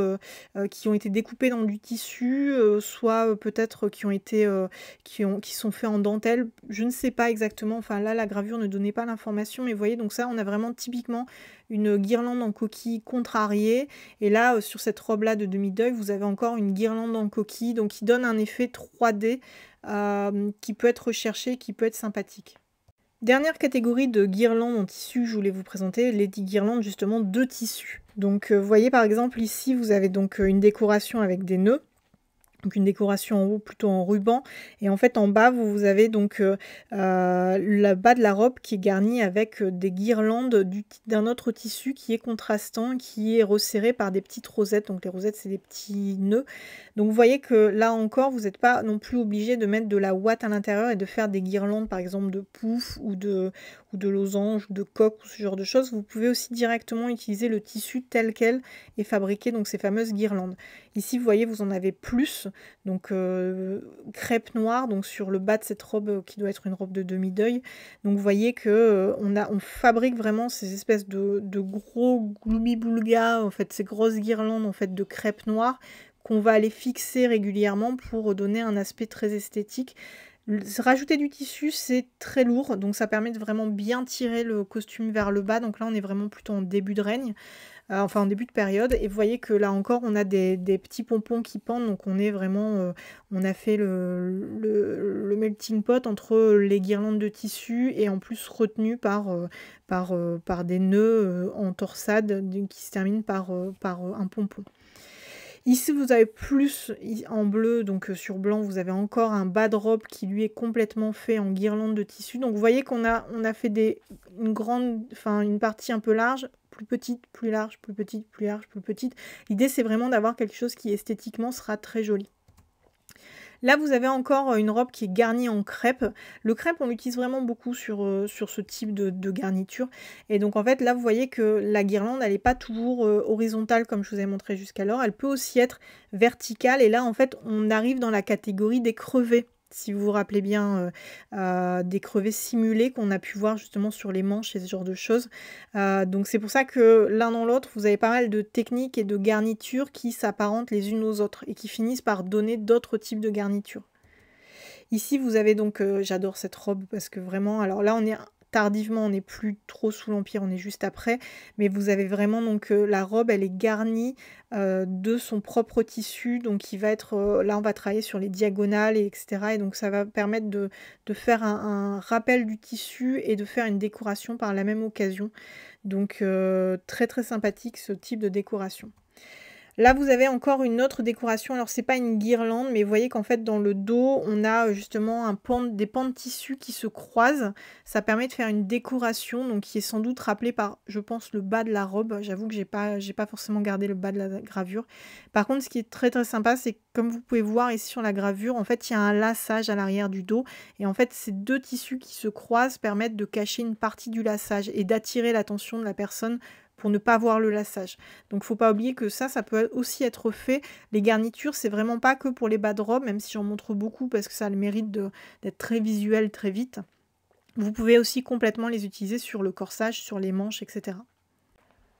qui ont été découpés dans du tissu, soit peut-être qui ont été qui, ont, qui sont faits en dentelle. Je ne sais pas exactement. Enfin, là, la gravure ne donnait pas l'information. Mais vous voyez, donc ça, on a vraiment typiquement une guirlande en coquille contrariée. Et là, sur cette robe-là de demi-deuil, vous avez encore une guirlande en coquille. Donc, qui donne un effet 3D euh, qui peut être recherché, qui peut être sympathique. Dernière catégorie de guirlandes en tissu, je voulais vous présenter les guirlandes justement de tissu. Donc vous euh, voyez par exemple ici vous avez donc euh, une décoration avec des nœuds donc une décoration en haut plutôt en ruban. Et en fait, en bas, vous, avez donc euh, euh, le bas de la robe qui est garni avec euh, des guirlandes d'un autre tissu qui est contrastant, qui est resserré par des petites rosettes. Donc les rosettes, c'est des petits nœuds. Donc vous voyez que là encore, vous n'êtes pas non plus obligé de mettre de la ouate à l'intérieur et de faire des guirlandes, par exemple, de pouf ou de, ou de losange ou de coque ou ce genre de choses. Vous pouvez aussi directement utiliser le tissu tel quel et fabriquer donc ces fameuses guirlandes. Ici, vous voyez, vous en avez plus. Donc, euh, crêpe noire, donc sur le bas de cette robe euh, qui doit être une robe de demi-deuil. Donc, vous voyez que euh, on, a, on fabrique vraiment ces espèces de, gros gloomy boulga en fait, ces grosses guirlandes en fait de crêpe noire qu'on va aller fixer régulièrement pour donner un aspect très esthétique Rajouter du tissu, c'est très lourd, donc ça permet de vraiment bien tirer le costume vers le bas. Donc là, on est vraiment plutôt en début de règne, euh, enfin en début de période. Et vous voyez que là encore, on a des, petits pompons qui pendent, donc on est vraiment, euh, on a fait le, melting pot entre les guirlandes de tissu et en plus retenu par, euh, des nœuds en torsade qui se terminent par un pompon. Ici, vous avez plus en bleu, donc euh, sur blanc, vous avez encore un bas de robe qui lui est complètement fait en guirlande de tissu. Donc vous voyez qu'on a, on a fait des, une grande, enfin une partie un peu large, plus petite, plus large, plus petite, plus large, plus petite. L'idée, c'est vraiment d'avoir quelque chose qui esthétiquement sera très joli. Là, vous avez encore euh, une robe qui est garnie en crêpe. Le crêpe, on l'utilise vraiment beaucoup sur, euh, sur ce type de, de, garniture. Et donc, en fait, là, vous voyez que la guirlande, elle n'est pas toujours euh, horizontale comme je vous ai montré jusqu'alors. Elle peut aussi être verticale. Et là, en fait, on arrive dans la catégorie des crevés si vous vous rappelez bien, euh, euh, des crevés simulés qu'on a pu voir justement sur les manches et ce genre de choses. Euh, donc c'est pour ça que l'un dans l'autre, vous avez pas mal de techniques et de garnitures qui s'apparentent les unes aux autres et qui finissent par donner d'autres types de garnitures. Ici, vous avez donc, j'adore cette robe parce que vraiment, alors là, on est tardivement, on n'est plus trop sous l'empire, on est juste après, mais vous avez vraiment donc euh, la robe, elle est garnie euh, de son propre tissu, donc il va être, euh, là on va travailler sur les diagonales et etc. Et donc ça va permettre de, faire un, rappel du tissu et de faire une décoration par la même occasion. Donc très très sympathique ce type de décoration. Là, vous avez encore une autre décoration. Alors, c'est pas une guirlande, mais vous voyez qu'en fait, dans le dos, on a euh, justement un des pans de tissu qui se croisent. Ça permet de faire une décoration, donc qui est sans doute rappelée par, je pense, le bas de la robe. J'avoue que j'ai pas, j'ai pas forcément gardé le bas de la gravure. Par contre, ce qui est très très sympa, c'est comme vous pouvez voir ici sur la gravure, en fait, il y a un lassage à l'arrière du dos. Et en fait, ces deux tissus qui se croisent permettent de cacher une partie du lassage et d'attirer l'attention de la personne pour ne pas voir le lassage. Donc faut pas oublier que ça, ça peut aussi être fait. Les garnitures, c'est vraiment pas que pour les bas de robe, même si j'en montre beaucoup parce que ça a le mérite d'être très visuel très vite. Vous pouvez aussi complètement les utiliser sur le corsage, sur les manches, etc.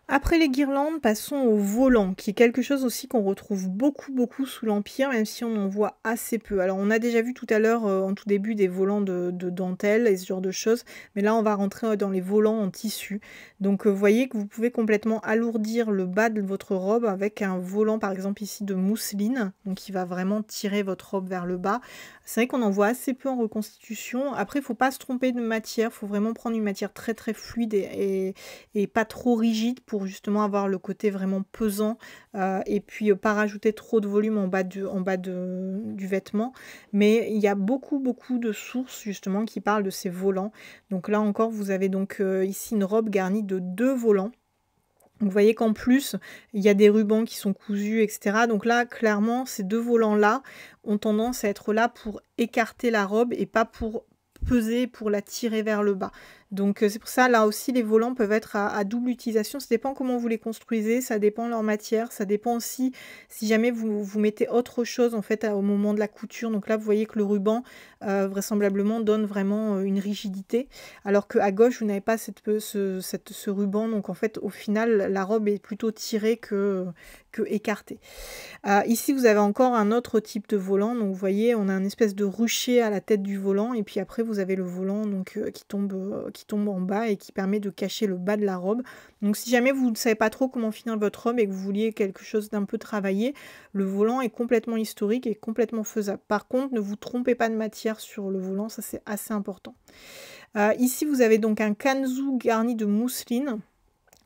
Après les guirlandes, passons au volant, qui est quelque chose aussi qu'on retrouve beaucoup beaucoup sous l'Empire, même si on en voit assez peu. Alors on a déjà vu tout à l'heure, euh, en tout début, des volants de, dentelle et ce genre de choses, mais là on va rentrer euh, dans les volants en tissu. Donc vous euh, voyez que vous pouvez complètement alourdir le bas de votre robe avec un volant par exemple ici de mousseline, donc qui va vraiment tirer votre robe vers le bas. C'est vrai qu'on en voit assez peu en reconstitution. Après, il ne faut pas se tromper de matière, il faut vraiment prendre une matière très très fluide et, et pas trop rigide pour justement avoir le côté vraiment pesant euh, et puis euh, pas rajouter trop de volume en bas, du, en bas de, du vêtement. Mais il y a beaucoup beaucoup de sources justement qui parlent de ces volants. Donc là encore vous avez donc euh, ici une robe garnie de deux volants. vous voyez qu'en plus, il y a des rubans qui sont cousus, etc. Donc là, clairement, ces deux volants-là ont tendance à être là pour écarter la robe et pas pour peser, pour la tirer vers le bas. Donc euh, c'est pour ça, là aussi, les volants peuvent être à, double utilisation. Ça dépend comment vous les construisez, ça dépend leur matière, ça dépend aussi si jamais vous, vous mettez autre chose en fait au moment de la couture. Donc là, vous voyez que le ruban euh, vraisemblablement donne vraiment euh, une rigidité, alors qu'à gauche, vous n'avez pas cette, ce, ce ruban. Donc en fait, au final, la robe est plutôt tirée que, que écartée. ici, vous avez encore un autre type de volant. Donc vous voyez, on a une espèce de rucher à la tête du volant, et puis après, vous avez le volant donc, qui tombe tombe en bas et qui permet de cacher le bas de la robe. Donc si jamais vous ne savez pas trop comment finir votre robe et que vous vouliez quelque chose d'un peu travaillé, le volant est complètement historique et complètement faisable. Par contre, ne vous trompez pas de matière sur le volant, ça c'est assez important. Euh, ici, vous avez donc un kanzu garni de mousseline.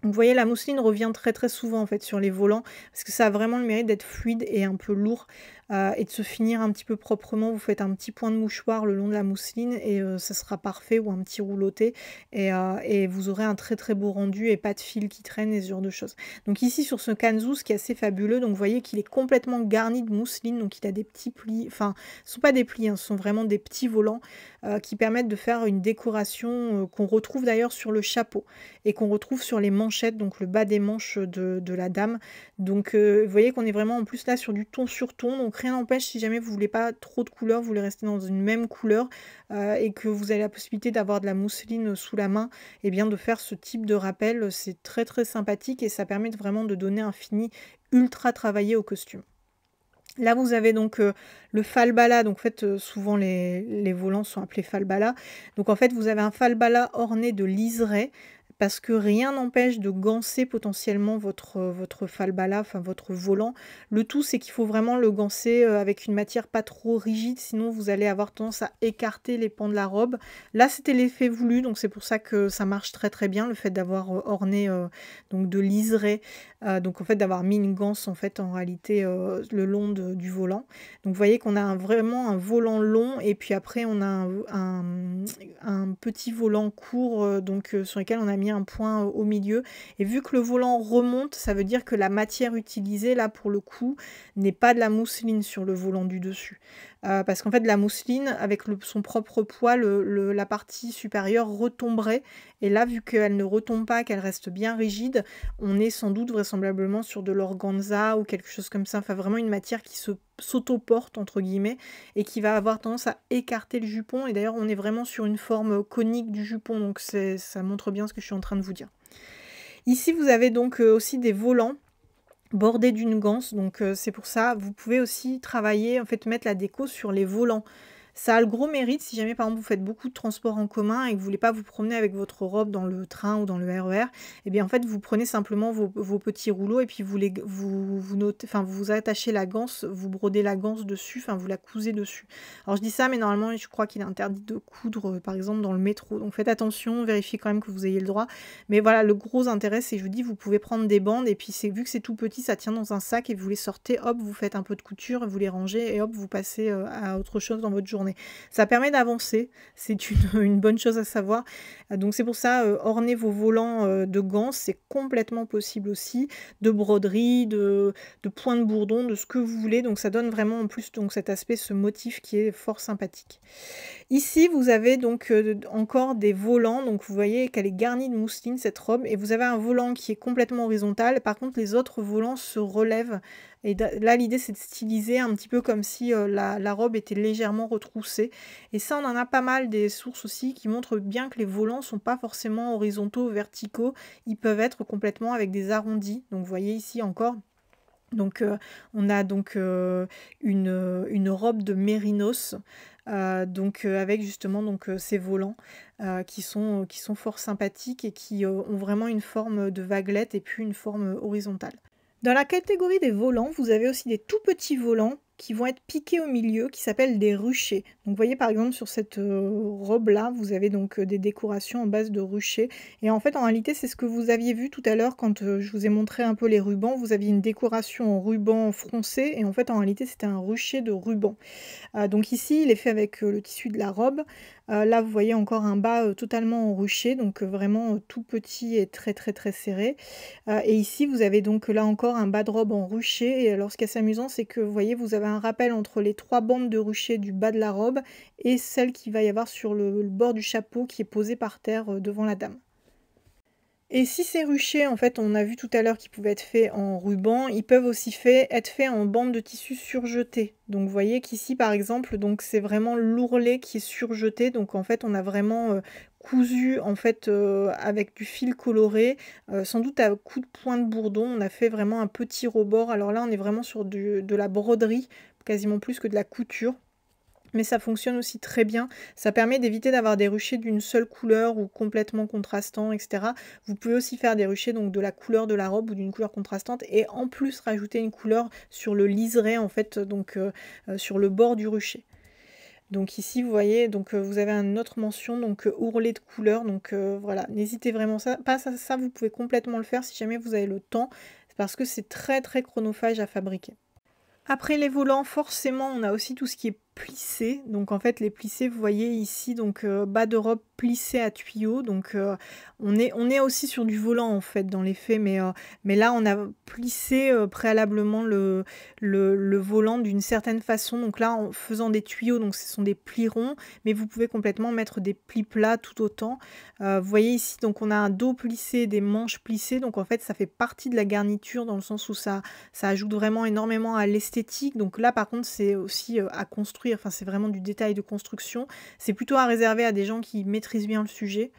Vous voyez, la mousseline revient très très souvent en fait sur les volants parce que ça a vraiment le mérite d'être fluide et un peu lourd. Euh, et de se finir un petit peu proprement. Vous faites un petit point de mouchoir le long de la mousseline et euh, ça sera parfait ou un petit rouloté euh, et, vous aurez un très très beau rendu et pas de fil qui traîne et ce genre de choses. Donc ici sur ce kanzu, ce qui est assez fabuleux, donc vous voyez qu'il est complètement garni de mousseline, donc il a des petits plis, enfin ce sont pas des plis, hein, ce sont vraiment des petits volants qui permettent de faire une décoration qu'on retrouve d'ailleurs sur le chapeau et qu'on retrouve sur les manchettes, donc le bas des manches de, de la dame. Donc vous voyez qu'on est vraiment en plus là sur du ton sur ton, donc Rien n'empêche, si jamais vous voulez pas trop de couleurs, vous voulez rester dans une même couleur euh, et que vous avez la possibilité d'avoir de la mousseline sous la main, et eh bien de faire ce type de rappel, c'est très très sympathique et ça permet vraiment de donner un fini ultra travaillé au costume. Là, vous avez donc euh, le falbala. Donc, en fait, euh, souvent les, les, volants sont appelés falbala. Donc, en fait, vous avez un falbala orné de liseré parce que rien n'empêche de gancer potentiellement votre, euh, votre falbala, enfin votre volant. Le tout, c'est qu'il faut vraiment le gancer euh, avec une matière pas trop rigide, sinon vous allez avoir tendance à écarter les pans de la robe. Là, c'était l'effet voulu, donc c'est pour ça que ça marche très très bien, le fait d'avoir euh, orné donc de liseré euh, donc en fait d'avoir mis une ganse en fait en réalité euh, le long du volant. Donc vous voyez qu'on a vraiment un volant long et puis après on a un, petit volant court euh, donc sur lequel on a mis un point au milieu. Et vu que le volant remonte, ça veut dire que la matière utilisée là pour le coup n'est pas de la mousseline sur le volant du dessus. Euh, parce qu'en fait, la mousseline, avec son propre poids, la partie supérieure retomberait. Et là, vu qu'elle ne retombe pas, qu'elle reste bien rigide, on est sans doute vraisemblablement sur de l'organza ou quelque chose comme ça. Enfin, vraiment une matière qui se s'autoporte entre guillemets et qui va avoir tendance à écarter le jupon et d'ailleurs on est vraiment sur une forme conique du jupon donc ça montre bien ce que je suis en train de vous dire. Ici vous avez donc euh, aussi des volants bordé d'une ganse. Donc euh, c'est pour ça, vous pouvez aussi travailler, en fait mettre la déco sur les volants. Ça a le gros mérite si jamais par exemple vous faites beaucoup de transports en commun et que vous voulez pas vous promener avec votre robe dans le train ou dans le RER, et eh bien en fait vous prenez simplement vos, petits rouleaux et puis vous les vous, enfin vous attachez la ganse, vous brodez la ganse dessus, enfin vous la cousez dessus. Alors je dis ça, mais normalement je crois qu'il est interdit de coudre euh, par exemple dans le métro, donc faites attention, vérifiez quand même que vous ayez le droit. Mais voilà, le gros intérêt c'est je vous dis vous pouvez prendre des bandes et puis vu que c'est tout petit, ça tient dans un sac et vous les sortez, hop vous faites un peu de couture, vous les rangez et hop vous passez euh, à autre chose dans votre journée. Ça permet d'avancer, c'est une, bonne chose à savoir. Donc c'est pour ça, euh, orner vos volants euh, de gants, c'est complètement possible aussi, de broderie, de, de points de bourdon, de ce que vous voulez. Donc ça donne vraiment en plus donc, cet aspect, ce motif qui est fort sympathique. Ici, vous avez donc euh, encore des volants. Donc vous voyez qu'elle est garnie de mousseline, cette robe. Et vous avez un volant qui est complètement horizontal. Par contre, les autres volants se relèvent. Et là, l'idée, c'est de styliser un petit peu comme si euh, la, robe était légèrement retroussée. Et ça, on en a pas mal des sources aussi qui montrent bien que les volants sont pas forcément horizontaux, verticaux. Ils peuvent être complètement avec des arrondis. Donc vous voyez ici encore donc euh, on a donc euh, euh, une, robe de mérinos, donc avec justement donc ces volants qui sont, qui, sont, fort sympathiques et qui ont vraiment une forme de vaguelette et puis une forme horizontale. Dans la catégorie des volants, vous avez aussi des tout petits volants qui vont être piqués au milieu, qui s'appellent des ruchers. Donc vous voyez par exemple sur cette euh, robe-là, vous avez donc euh, des décorations en base de ruchers. Et en fait en réalité c'est ce que vous aviez vu tout à l'heure quand euh, je vous ai montré un peu les rubans. Vous aviez une décoration en ruban froncé et en fait en réalité c'était un rucher de ruban. Ah, donc ici il est fait avec le tissu de la robe. Euh, là, vous voyez encore un bas euh, totalement en enruché, donc euh, vraiment tout petit et très très très serré. et ici, vous avez donc là encore un bas de robe en enruché. Et alors, ce qui est amusant, c'est que vous voyez, vous avez un rappel entre les trois bandes de ruché du bas de la robe et celle qui va y avoir sur le bord du chapeau qui est posé par terre devant la dame. Et si ces ruchers, en fait, on a vu tout à l'heure qu'ils pouvaient être faits en ruban, ils peuvent aussi être faits en bande de tissu surjeté. Donc vous voyez qu'ici, par exemple, donc c'est vraiment l'ourlet qui est surjeté. Donc en fait, on a vraiment euh, cousu en fait euh, avec du fil coloré, euh, sans doute à coup de point de bourdon. On a fait vraiment un petit rebord. Alors là, on est vraiment sur de la broderie, quasiment plus que de la couture mais ça fonctionne aussi très bien. Ça permet d'éviter d'avoir des ruchers d'une seule couleur ou complètement contrastants, etc. Vous pouvez aussi faire des ruchers donc de la couleur de la robe ou d'une couleur contrastante et en plus rajouter une couleur sur le liseré en fait, donc euh, euh, sur le bord du rucher. Donc ici, vous voyez, donc euh, vous avez un autre mention, donc ourlet de couleur. Donc voilà, n'hésitez vraiment pas ça, vous pouvez complètement le faire si jamais vous avez le temps, parce que c'est très très chronophage à fabriquer. Après les volants, forcément, on a aussi tout ce qui est plissés, Donc en fait les plissés, vous voyez ici, donc euh, bas de robe plissé à tuyaux, Donc euh, on, est, on est aussi sur du volant en fait dans les faits, mais, euh, mais là on a plissé préalablement le, le, volant d'une certaine façon. Donc là en faisant des tuyaux, donc ce sont des plis ronds, mais vous pouvez complètement mettre des plis plats tout autant. vous voyez ici, donc on a un dos plissé, des manches plissées. Donc en fait ça fait partie de la garniture dans le sens où ça, ça ajoute vraiment énormément à l'esthétique. Donc là par contre c'est aussi à construire Enfin, c'est vraiment du détail de construction. C'est plutôt à réserver à des gens qui maîtrisent bien le sujet.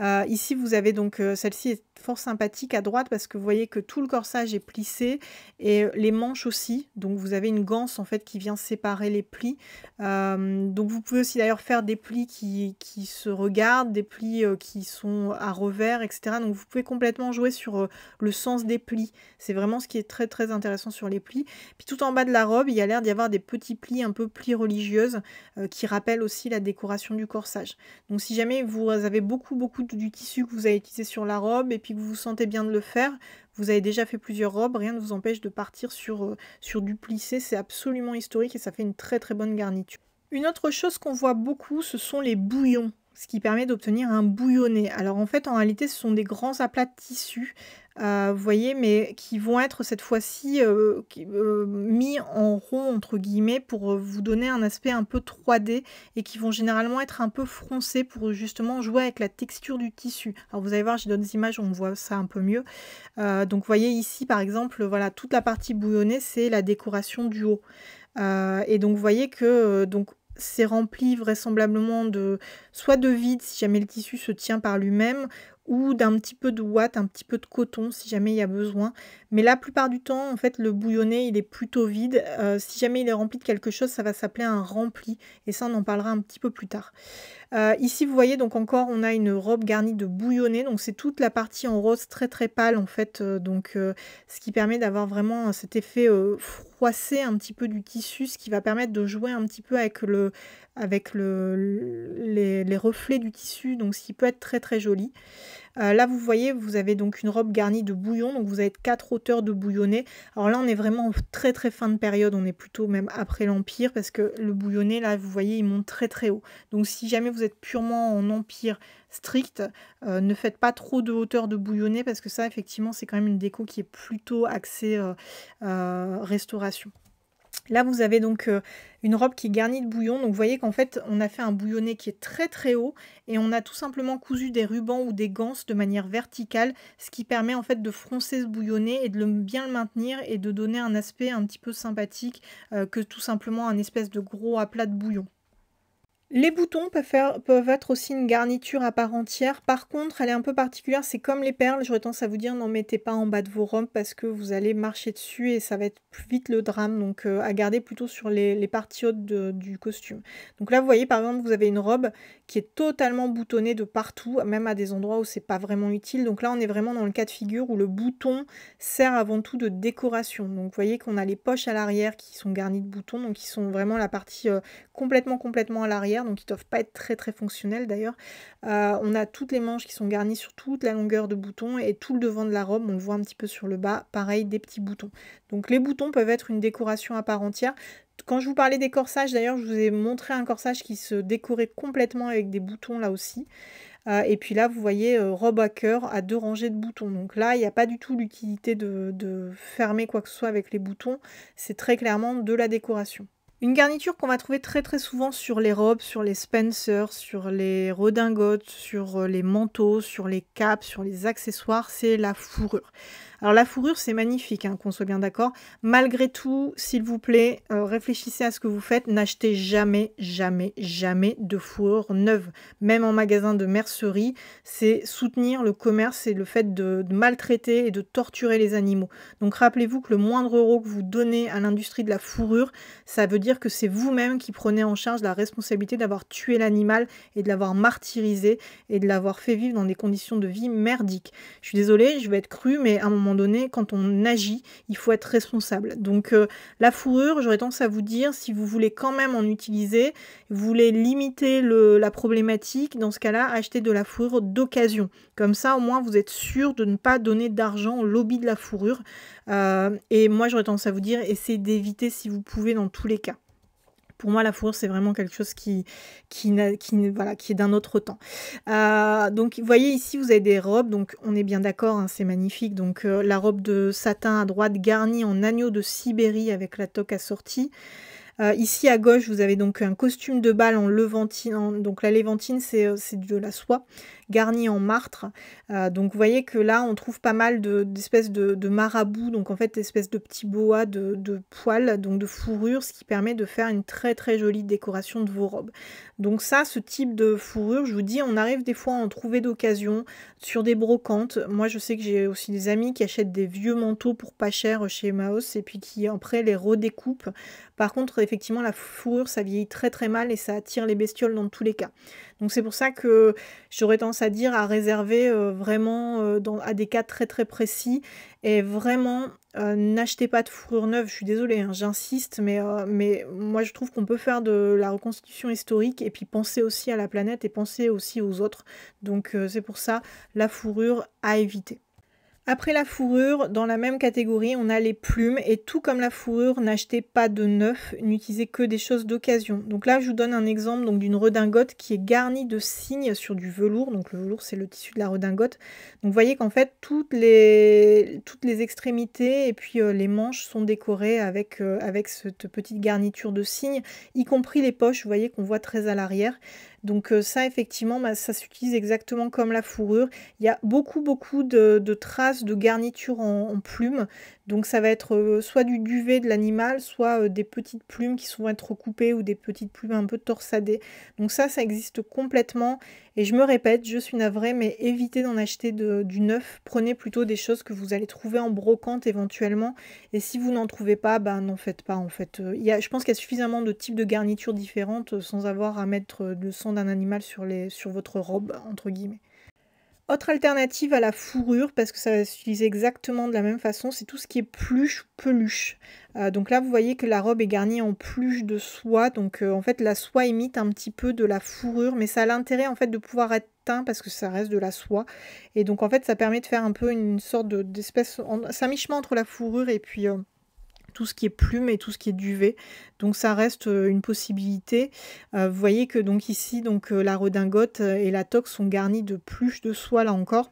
Euh, ici, vous avez donc euh, celle-ci est fort sympathique à droite parce que vous voyez que tout le corsage est plissé et euh, les manches aussi. Donc vous avez une ganse en fait qui vient séparer les plis. donc vous pouvez aussi d'ailleurs faire des plis qui, qui, se regardent, des plis qui sont à revers, etc. Donc vous pouvez complètement jouer sur le sens des plis. C'est vraiment ce qui est très très intéressant sur les plis. Puis tout en bas de la robe, il y a l'air d'y avoir des petits plis un peu plis religieuses qui rappellent aussi la décoration du corsage. Donc si jamais vous avez beaucoup beaucoup du tissu que vous avez utilisé sur la robe et puis que vous vous sentez bien de le faire, vous avez déjà fait plusieurs robes, rien ne vous empêche de partir sur, euh, sur du plissé, c'est absolument historique et ça fait une très très bonne garniture. Une autre chose qu'on voit beaucoup, ce sont les bouillons ce qui permet d'obtenir un bouillonné. Alors en fait, en réalité, ce sont des grands aplats de tissu euh, vous voyez, mais qui vont être cette fois-ci euh, euh, mis en rond, entre guillemets, pour vous donner un aspect un peu 3D et qui vont généralement être un peu froncés pour justement jouer avec la texture du tissu. Alors vous allez voir, j'ai d'autres images, on voit ça un peu mieux. donc vous voyez ici, par exemple, voilà, toute la partie bouillonnée, c'est la décoration du haut. et donc vous voyez que... donc, c'est rempli vraisemblablement de soit de vide si jamais le tissu se tient par lui-même ou d'un petit peu de ouate, un petit peu de coton si jamais il y a besoin. Mais la plupart du temps, en fait, le bouillonné, il est plutôt vide. Euh, si jamais il est rempli de quelque chose, ça va s'appeler un rempli. Et ça, on en parlera un petit peu plus tard. Euh, ici, vous voyez, donc encore, on a une robe garnie de bouillonné. Donc, c'est toute la partie en rose très, très pâle, en fait. Euh, donc, ce qui permet d'avoir vraiment cet effet froissé un petit peu du tissu, ce qui va permettre de jouer un petit peu avec, le, avec le, les, les reflets du tissu. Donc, ce qui peut être très, très joli. Euh, là, vous voyez, vous avez donc une robe garnie de bouillon, donc vous avez quatre hauteurs de bouillonné. Alors là, on est vraiment en très très fin de période, on est plutôt même après l'Empire, parce que le bouillonné, là, vous voyez, il monte très très haut. Donc si jamais vous êtes purement en Empire strict, euh, ne faites pas trop de hauteur de bouillonné, parce que ça, effectivement, c'est quand même une déco qui est plutôt axée euh, restauration. Là, vous avez donc euh, une robe qui est garnie de bouillon. Donc, vous voyez qu'en fait, on a fait un bouillonnet qui est très très haut et on a tout simplement cousu des rubans ou des ganses de manière verticale, ce qui permet en fait de froncer ce bouillonnet et de le, bien le maintenir et de donner un aspect un petit peu sympathique euh, que tout simplement un espèce de gros aplat de bouillon. Les boutons peuvent, peuvent, être aussi une garniture à part entière. Par contre, elle est un peu particulière, c'est comme les perles. J'aurais tendance à vous dire n'en mettez pas en bas de vos robes parce que vous allez marcher dessus et ça va être plus vite le drame. Donc euh, à garder plutôt sur les, parties hautes du costume. Donc là, vous voyez par exemple, vous avez une robe qui est totalement boutonnée de partout, même à des endroits où c'est pas vraiment utile. Donc là, on est vraiment dans le cas de figure où le bouton sert avant tout de décoration. Donc vous voyez qu'on a les poches à l'arrière qui sont garnies de boutons, donc qui sont vraiment la partie euh, complètement, complètement à l'arrière donc ils doivent pas être très très fonctionnels d'ailleurs. Euh, on a toutes les manches qui sont garnies sur toute la longueur de boutons et tout le devant de la robe, on le voit un petit peu sur le bas, pareil des petits boutons. Donc les boutons peuvent être une décoration à part entière. Quand je vous parlais des corsages, d'ailleurs, je vous ai montré un corsage qui se décorait complètement avec des boutons là aussi. Euh, et puis là, vous voyez, euh, robe à cœur à deux rangées de boutons. Donc là, il n'y a pas du tout l'utilité de, de fermer quoi que ce soit avec les boutons. C'est très clairement de la décoration. Une garniture qu'on va trouver très très souvent sur les robes, sur les spencers, sur les redingotes, sur euh, les manteaux, sur les capes, sur les accessoires, c'est la fourrure. Alors la fourrure, c'est magnifique, hein, qu'on soit bien d'accord. Malgré tout, s'il vous plaît, euh, réfléchissez à ce que vous faites. N'achetez jamais, jamais, jamais de fourrure neuve. Même en magasin de mercerie, c'est soutenir le commerce et le fait de, maltraiter et de torturer les animaux. Donc rappelez-vous que le moindre euro que vous donnez à l'industrie de la fourrure, ça veut dire que c'est vous-même qui prenez en charge la responsabilité d'avoir tué l'animal et de l'avoir martyrisé et de l'avoir fait vivre dans des conditions de vie merdiques. Je suis désolée, je vais être crue, mais à un moment donné, quand on agit, il faut être responsable. Donc euh, la fourrure, j'aurais tendance à vous dire, si vous voulez quand même en utiliser, vous voulez limiter la problématique, dans ce cas-là, achetez de la fourrure d'occasion. Comme ça, au moins, vous êtes sûr de ne pas donner d'argent au lobby de la fourrure. Euh, et moi, j'aurais tendance à vous dire, essayez d'éviter si vous pouvez dans tous les cas pour moi, la fourrure, c'est vraiment quelque chose qui, qui, voilà, qui est d'un autre temps. Euh, donc, vous voyez ici, vous avez des robes. Donc, on est bien d'accord, hein, c'est magnifique. Donc, euh, la robe de satin à droite, garnie en agneau de Sibérie avec la toque assortie. Euh, ici à gauche, vous avez donc un costume de bal en levantine. donc la levantine, c'est de la soie garni en martre. Euh, donc vous voyez que là on trouve pas mal d'espèces de, marabouts, donc en fait d'espèces de petits boas de, de, poils, donc de fourrure, ce qui permet de faire une très très jolie décoration de vos robes. Donc ça, ce type de fourrure, je vous dis, on arrive des fois à en trouver d'occasion sur des brocantes. Moi je sais que j'ai aussi des amis qui achètent des vieux manteaux pour pas cher chez Maos et puis qui après les redécoupent. Par contre effectivement la fourrure ça vieillit très très mal et ça attire les bestioles dans tous les cas. Donc c'est pour ça que j'aurais tendance à dire à réserver euh, vraiment euh, dans, à des cas très très précis et vraiment euh, n'achetez pas de fourrure neuve. Je suis désolée, hein, j'insiste, mais, mais moi je trouve qu'on peut faire de la reconstitution historique et puis penser aussi à la planète et penser aussi aux autres. Donc c'est pour ça la fourrure à éviter. Après la fourrure, dans la même catégorie, on a les plumes et tout comme la fourrure, n'achetez pas de neuf, n'utilisez que des choses d'occasion. Donc là, je vous donne un exemple donc d'une redingote qui est garnie de signes sur du velours. Donc le velours, c'est le tissu de la redingote. Donc vous voyez qu'en fait, toutes les, toutes les extrémités et puis euh, les manches sont décorées avec, euh, avec cette petite garniture de signes, y compris les poches, vous voyez qu'on voit très à l'arrière. Donc euh, ça, effectivement, bah, ça s'utilise exactement comme la fourrure. Il y a beaucoup, beaucoup de, traces de garniture en, en plume donc ça va être euh, soit du duvet de l'animal, soit euh, des petites plumes qui vont être coupées ou des petites plumes un peu torsadées. Donc ça, ça existe complètement. Et je me répète, je suis navrée, mais évitez d'en acheter du neuf. Prenez plutôt des choses que vous allez trouver en brocante éventuellement. Et si vous n'en trouvez pas, ben n'en faites pas en fait. Euh, il je pense qu'il y a suffisamment de types de garnitures différentes sans avoir à mettre le sang d'un animal sur, sur votre robe, entre guillemets. Autre alternative à la fourrure, parce que ça va s'utiliser exactement de la même façon, c'est tout ce qui est pluche, peluche. Euh, donc là, vous voyez que la robe est garnie en pluche de soie. Donc euh, en fait, la soie imite un petit peu de la fourrure, mais ça a l'intérêt en fait de pouvoir être teint parce que ça reste de la soie. Et donc en fait, ça permet de faire un peu une sorte d'espèce... De, c'est un mi-chemin entre la fourrure et puis... Euh, tout ce qui est plume et tout ce qui est duvet. Donc ça reste euh, une possibilité. Euh, vous voyez que donc ici, donc euh, la redingote et la toque sont garnies de pluches de soie là encore.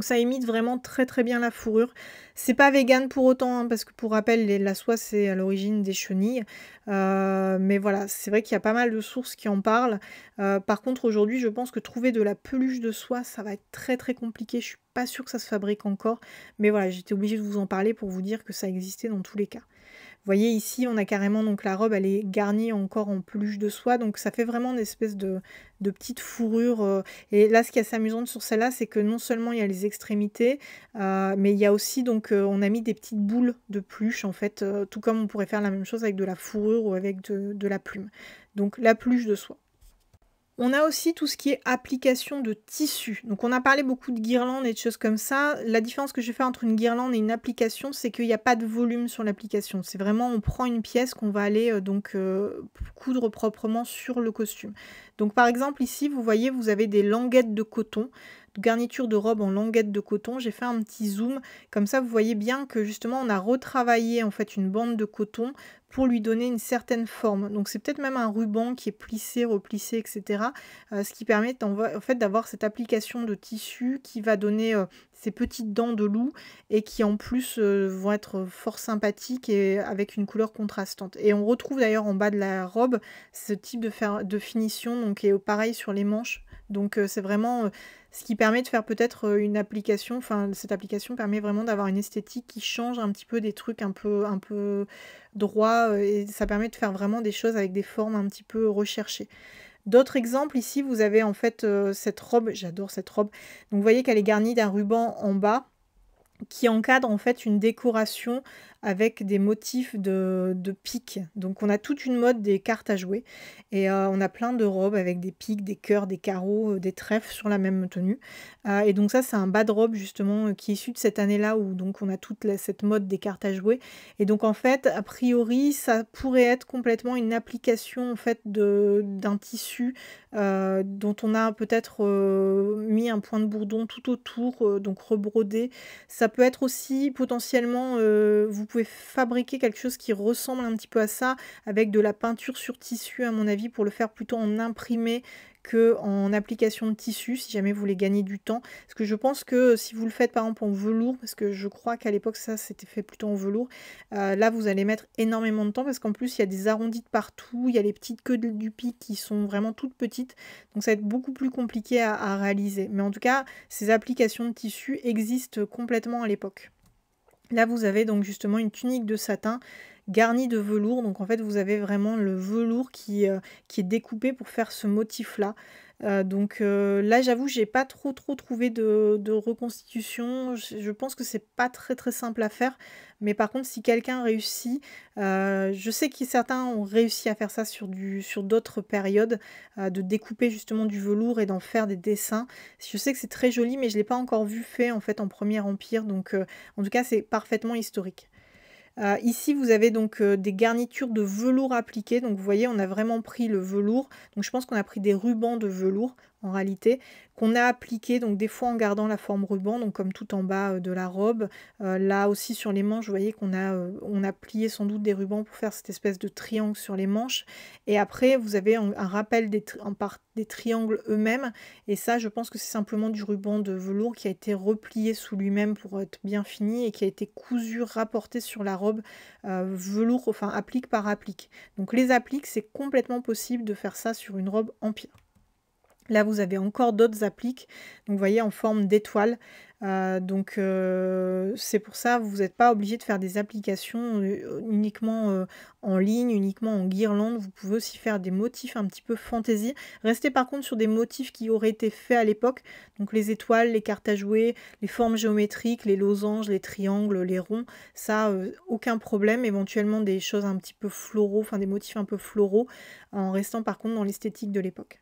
Donc ça imite vraiment très très bien la fourrure. C'est pas vegan pour autant, hein, parce que pour rappel, la soie c'est à l'origine des chenilles. Euh, mais voilà, c'est vrai qu'il y a pas mal de sources qui en parlent. Euh, par contre, aujourd'hui, je pense que trouver de la peluche de soie, ça va être très très compliqué. Je suis pas sûre que ça se fabrique encore. Mais voilà, j'étais obligée de vous en parler pour vous dire que ça existait dans tous les cas. Vous voyez ici, on a carrément donc la robe, elle est garnie encore en peluche de soie, donc ça fait vraiment une espèce de, de petite fourrure. Euh. Et là, ce qui est assez amusant sur celle-là, c'est que non seulement il y a les extrémités, euh, mais il y a aussi donc euh, on a mis des petites boules de pluche en fait, tout comme on pourrait faire la même chose avec de la fourrure ou avec de, de la plume. Donc la pluche de soie. On a aussi tout ce qui est application de tissu. Donc on a parlé beaucoup de guirlandes et de choses comme ça. La différence que je vais entre une guirlande et une application, c'est qu'il n'y a pas de volume sur l'application. C'est vraiment on prend une pièce qu'on va aller euh, donc euh, coudre proprement sur le costume. Donc par exemple ici, vous voyez, vous avez des languettes de coton garniture de robe en languette de coton. J'ai fait un petit zoom, comme ça vous voyez bien que justement on a retravaillé en fait une bande de coton pour lui donner une certaine forme. Donc c'est peut-être même un ruban qui est plissé, replissé, etc. Euh, ce qui permet en, fait d'avoir cette application de tissu qui va donner euh, ces petites dents de loup et qui en plus euh, vont être fort sympathiques et avec une couleur contrastante. Et on retrouve d'ailleurs en bas de la robe ce type de, de finition, donc et pareil sur les manches donc euh, c'est vraiment euh, ce qui permet de faire peut-être euh, une application, enfin cette application permet vraiment d'avoir une esthétique qui change un petit peu des trucs un peu, un peu droits et ça permet de faire vraiment des choses avec des formes un petit peu recherchées. D'autres exemples, ici vous avez en fait cette robe, j'adore cette robe, donc vous voyez qu'elle est garnie d'un ruban en bas qui encadre en fait une décoration avec des motifs de, de piques. Donc on a toute une mode des cartes à jouer et euh, on a plein de robes avec des piques, des cœurs, des carreaux, euh, des trèfles sur la même tenue. Euh, et donc ça c'est un bas de robe justement qui est issu de cette année-là où donc on a toute cette mode des cartes à jouer. Et donc en fait a priori ça pourrait être complètement une application en fait d'un tissu dont on a peut-être mis un point de bourdon tout autour donc rebrodé. Ça peut être aussi potentiellement vous vous pouvez fabriquer quelque chose qui ressemble un petit peu à ça avec de la peinture sur tissu à mon avis pour le faire plutôt en imprimé que en application de tissu si jamais vous voulez gagner du temps parce que je pense que si vous le faites par exemple en velours parce que je crois qu'à l'époque ça c'était fait plutôt en velours euh, là vous allez mettre énormément de temps parce qu'en plus il y a des arrondis de partout il y a les petites queues du pic qui sont vraiment toutes petites donc ça va être beaucoup plus compliqué à réaliser mais en tout cas ces applications de tissu existent complètement à l'époque Là, vous avez donc justement une tunique de satin garnie de velours. Donc en fait, vous avez vraiment le velours qui, euh, qui est découpé pour faire ce motif-là. Euh, donc euh, là, j'avoue, j'ai pas trop trop trouvé de, reconstitution. Je, pense que c'est pas très très simple à faire. Mais par contre, si quelqu'un réussit, euh, je sais que certains ont réussi à faire ça sur sur d'autres périodes, de découper justement du velours et d'en faire des dessins. Je sais que c'est très joli, mais je l'ai pas encore vu fait en fait en Premier Empire. Donc en tout cas, c'est parfaitement historique. Euh, ici, vous avez donc euh, des garnitures de velours appliquées. Donc, vous voyez, on a vraiment pris le velours. Donc, je pense qu'on a pris des rubans de velours en réalité, qu'on a appliqué, donc des fois en gardant la forme ruban, donc comme tout en bas euh, de la robe. Euh, là aussi sur les manches, vous voyez qu'on a, euh, on a plié sans doute des rubans pour faire cette espèce de triangle sur les manches. Et après, vous avez un, rappel des, en des triangles eux-mêmes. Et ça, je pense que c'est simplement du ruban de velours qui a été replié sous lui-même pour être bien fini et qui a été cousu, rapporté sur la robe velours, enfin applique par applique. Donc les appliques, c'est complètement possible de faire ça sur une robe empire. Là, vous avez encore d'autres appliques, donc vous voyez, en forme d'étoile. Euh, donc, euh, c'est pour ça, vous n'êtes pas obligé de faire des applications euh, uniquement en ligne, uniquement en guirlande. Vous pouvez aussi faire des motifs un petit peu fantaisie. Restez par contre sur des motifs qui auraient été faits à l'époque. Donc, les étoiles, les cartes à jouer, les formes géométriques, les losanges, les triangles, les ronds. Ça, aucun problème. Éventuellement, des choses un petit peu floraux, enfin des motifs un peu floraux, en restant par contre dans l'esthétique de l'époque.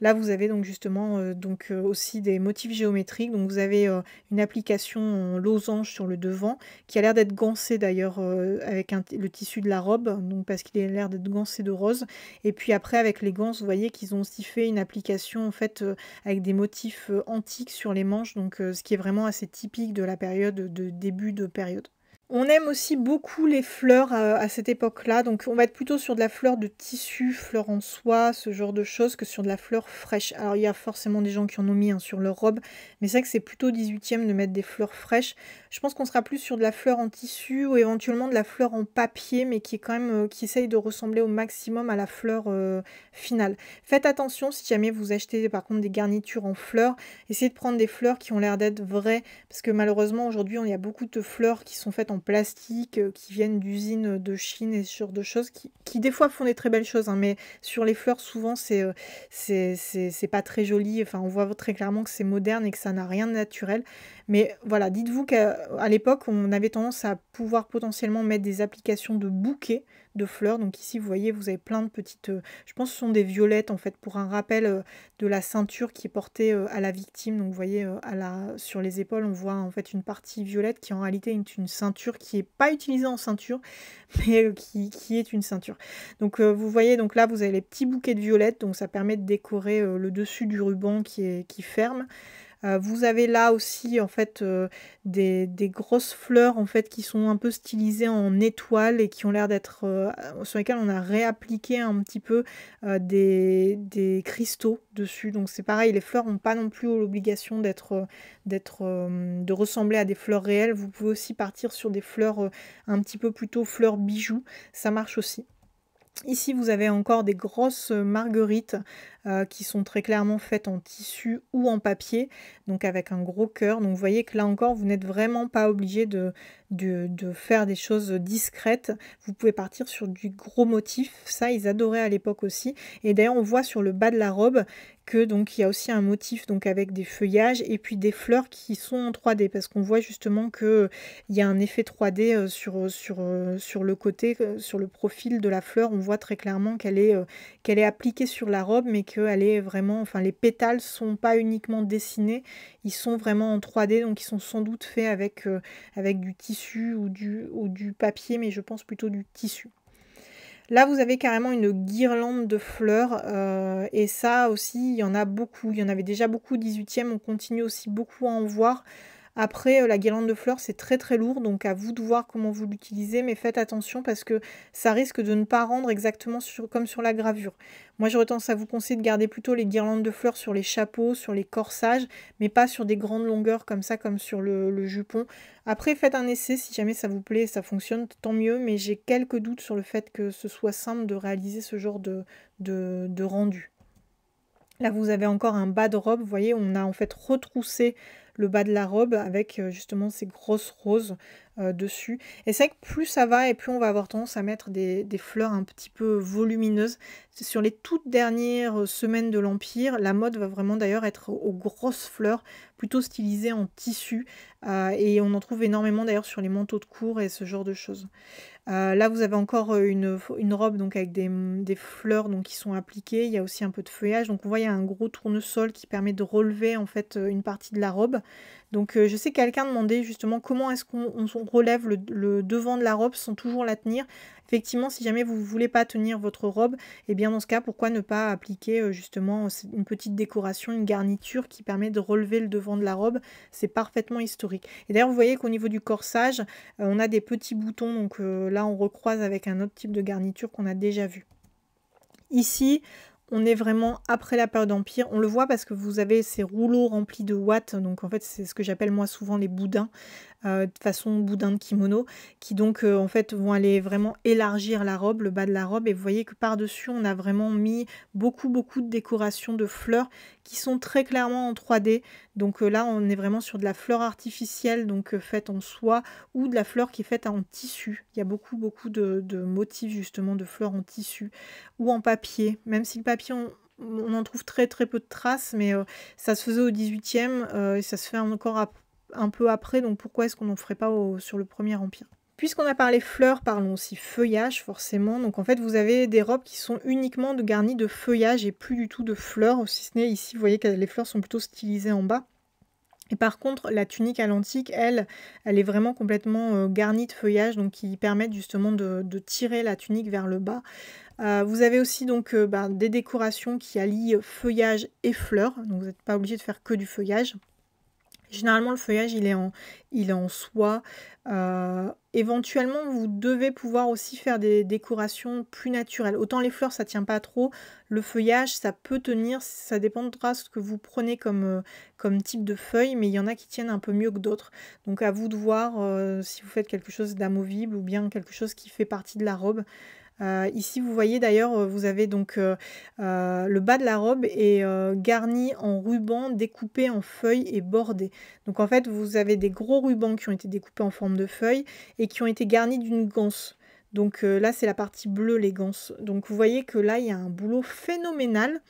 Là, vous avez donc justement euh, donc, euh, aussi des motifs géométriques. Donc, vous avez euh, une application en losange sur le devant qui a l'air d'être gancé d'ailleurs avec le tissu de la robe, donc parce qu'il a l'air d'être gancé de rose. Et puis après, avec les ganses, vous voyez qu'ils ont aussi fait une application en fait avec des motifs antiques sur les manches, donc ce qui est vraiment assez typique de la période de début de période. On aime aussi beaucoup les fleurs euh, à, cette époque-là, donc on va être plutôt sur de la fleur de tissu, fleur en soie, ce genre de choses, que sur de la fleur fraîche. Alors il y a forcément des gens qui en ont mis hein, sur leur robe, mais c'est vrai que c'est plutôt 18e de mettre des fleurs fraîches. Je pense qu'on sera plus sur de la fleur en tissu ou éventuellement de la fleur en papier, mais qui est quand même euh, qui essaye de ressembler au maximum à la fleur euh, finale. Faites attention si jamais vous achetez par contre des garnitures en fleurs, essayez de prendre des fleurs qui ont l'air d'être vraies, parce que malheureusement aujourd'hui on y a beaucoup de fleurs qui sont faites en plastiques euh, qui viennent d'usines de Chine et ce genre de choses qui, des fois font des très belles choses, hein, mais sur les fleurs, souvent, euh, c'est c'est pas très joli. Enfin, on voit très clairement que c'est moderne et que ça n'a rien de naturel. Mais voilà, dites-vous qu'à l'époque, on avait tendance à pouvoir potentiellement mettre des applications de bouquets de fleurs. Donc ici, vous voyez, vous avez plein de petites... Euh, je pense que ce sont des violettes, en fait, pour un rappel euh, de la ceinture qui est portée euh, à la victime. Donc vous voyez, à la, sur les épaules, on voit en fait une partie violette qui en réalité est une ceinture qui n'est pas utilisée en ceinture, mais qui, est une ceinture. Donc vous voyez, donc là, vous avez les petits bouquets de violettes. Donc ça permet de décorer le dessus du ruban qui, est, qui ferme. Euh, vous avez là aussi en fait euh, des, grosses fleurs en fait qui sont un peu stylisées en étoiles et qui ont l'air d'être euh, sur lesquelles on a réappliqué un petit peu des, cristaux dessus. Donc c'est pareil, les fleurs n'ont pas non plus l'obligation d'être d'être de ressembler à des fleurs réelles. Vous pouvez aussi partir sur des fleurs un petit peu plutôt fleurs bijoux, ça marche aussi. Ici, vous avez encore des grosses marguerites euh, qui sont très clairement faites en tissu ou en papier, donc avec un gros cœur. Donc vous voyez que là encore, vous n'êtes vraiment pas obligé de, de, faire des choses discrètes. Vous pouvez partir sur du gros motif. Ça, ils adoraient à l'époque aussi. Et d'ailleurs, on voit sur le bas de la robe que donc il y a aussi un motif donc avec des feuillages et puis des fleurs qui sont en 3D parce qu'on voit justement que euh, il y a un effet 3D euh, sur, sur, sur le côté, sur le profil de la fleur. On voit très clairement qu'elle est, qu'elle est appliquée sur la robe, mais elle est vraiment, enfin les pétales sont pas uniquement dessinés, ils sont vraiment en 3D, donc ils sont sans doute faits avec, euh, avec du tissu ou du, ou du papier, mais je pense plutôt du tissu. Là, vous avez carrément une guirlande de fleurs. Euh, et ça aussi, il y en a beaucoup. Il y en avait déjà beaucoup 18e. On continue aussi beaucoup à en voir. Après, euh, la guirlande de fleurs, c'est très très lourd, donc à vous de voir comment vous l'utilisez, mais faites attention parce que ça risque de ne pas rendre exactement sur, comme sur la gravure. Moi, j'aurais tendance à vous conseiller de garder plutôt les guirlandes de fleurs sur les chapeaux, sur les corsages, mais pas sur des grandes longueurs comme ça, comme sur le, jupon. Après, faites un essai, si jamais ça vous plaît ça fonctionne, tant mieux, mais j'ai quelques doutes sur le fait que ce soit simple de réaliser ce genre de, de rendu. Là, vous avez encore un bas de robe. Vous voyez, on a en fait retroussé le bas de la robe avec euh, justement ces grosses roses euh, dessus. Et c'est vrai que plus ça va et plus on va avoir tendance à mettre des, fleurs un petit peu volumineuses. Sur les toutes dernières euh, semaines de l'Empire, la mode va vraiment d'ailleurs être aux grosses fleurs, plutôt stylisées en tissu. et on en trouve énormément d'ailleurs sur les manteaux de cour et ce genre de choses. Euh, là, vous avez encore euh, une, robe donc avec des, mm, fleurs qui sont appliquées. Il y a aussi un peu de feuillage. Donc, vous voyez il y a un gros tournesol qui permet de relever en fait euh, une partie de la robe. Donc euh, je sais quelqu'un demandait justement comment est-ce qu'on relève le, devant de la robe sans toujours la tenir. Effectivement, si jamais vous ne voulez pas tenir votre robe, et eh bien dans ce cas, pourquoi ne pas appliquer euh, justement une petite décoration, une garniture qui permet de relever le devant de la robe. C'est parfaitement historique. Et d'ailleurs, vous voyez qu'au niveau du corsage, euh, on a des petits boutons. Donc là, on recroise avec un autre type de garniture qu'on a déjà vu. Ici, on est vraiment après la période d'Empire. On le voit parce que vous avez ces rouleaux remplis de watts, donc en fait c'est ce que j'appelle moi souvent les boudins, euh, de façon boudin de kimono, qui donc euh, en fait vont aller vraiment élargir la robe, le bas de la robe. Et vous voyez que par-dessus, on a vraiment mis beaucoup, beaucoup de décorations de fleurs qui sont très clairement en 3D. Donc euh, là, on est vraiment sur de la fleur artificielle, donc faite en soie, ou de la fleur qui est faite en tissu. Il y a beaucoup, beaucoup de, motifs justement de fleurs en tissu ou en papier, même si le papier, on, en trouve très très peu de traces, mais ça se faisait au 18e et ça se fait encore à, un peu après, donc pourquoi est-ce qu'on n'en ferait pas sur le Premier Empire Puisqu'on a parlé fleurs, parlons aussi feuillage forcément. Donc en fait, vous avez des robes qui sont uniquement garnies de feuillage et plus du tout de fleurs, si ce n'est ici, vous voyez que les fleurs sont plutôt stylisées en bas. Et par contre, la tunique à l'antique, elle, elle est vraiment complètement euh, garnie de feuillage, donc qui permettent justement de, tirer la tunique vers le bas. Euh, vous avez aussi donc euh, bah, des décorations qui allient feuillage et fleurs, donc vous n'êtes pas obligé de faire que du feuillage. Généralement, le feuillage, il est en, il est en soie. Euh, éventuellement, vous devez pouvoir aussi faire des décorations plus naturelles. Autant les fleurs, ça tient pas trop. Le feuillage, ça peut tenir. Ça dépendra de ce que vous prenez comme, euh, comme type de feuille. Mais il y en a qui tiennent un peu mieux que d'autres. Donc, à vous de voir euh, si vous faites quelque chose d'amovible ou bien quelque chose qui fait partie de la robe. Euh, ici, vous voyez d'ailleurs, euh, vous avez donc euh, le bas de la robe est garni en rubans découpés en feuilles et bordé. Donc en fait, vous avez des gros rubans qui ont été découpés en forme de feuilles et qui ont été garnis d'une ganse. Donc là, c'est la partie bleue, les ganses. Donc vous voyez que là, il y a un boulot phénoménal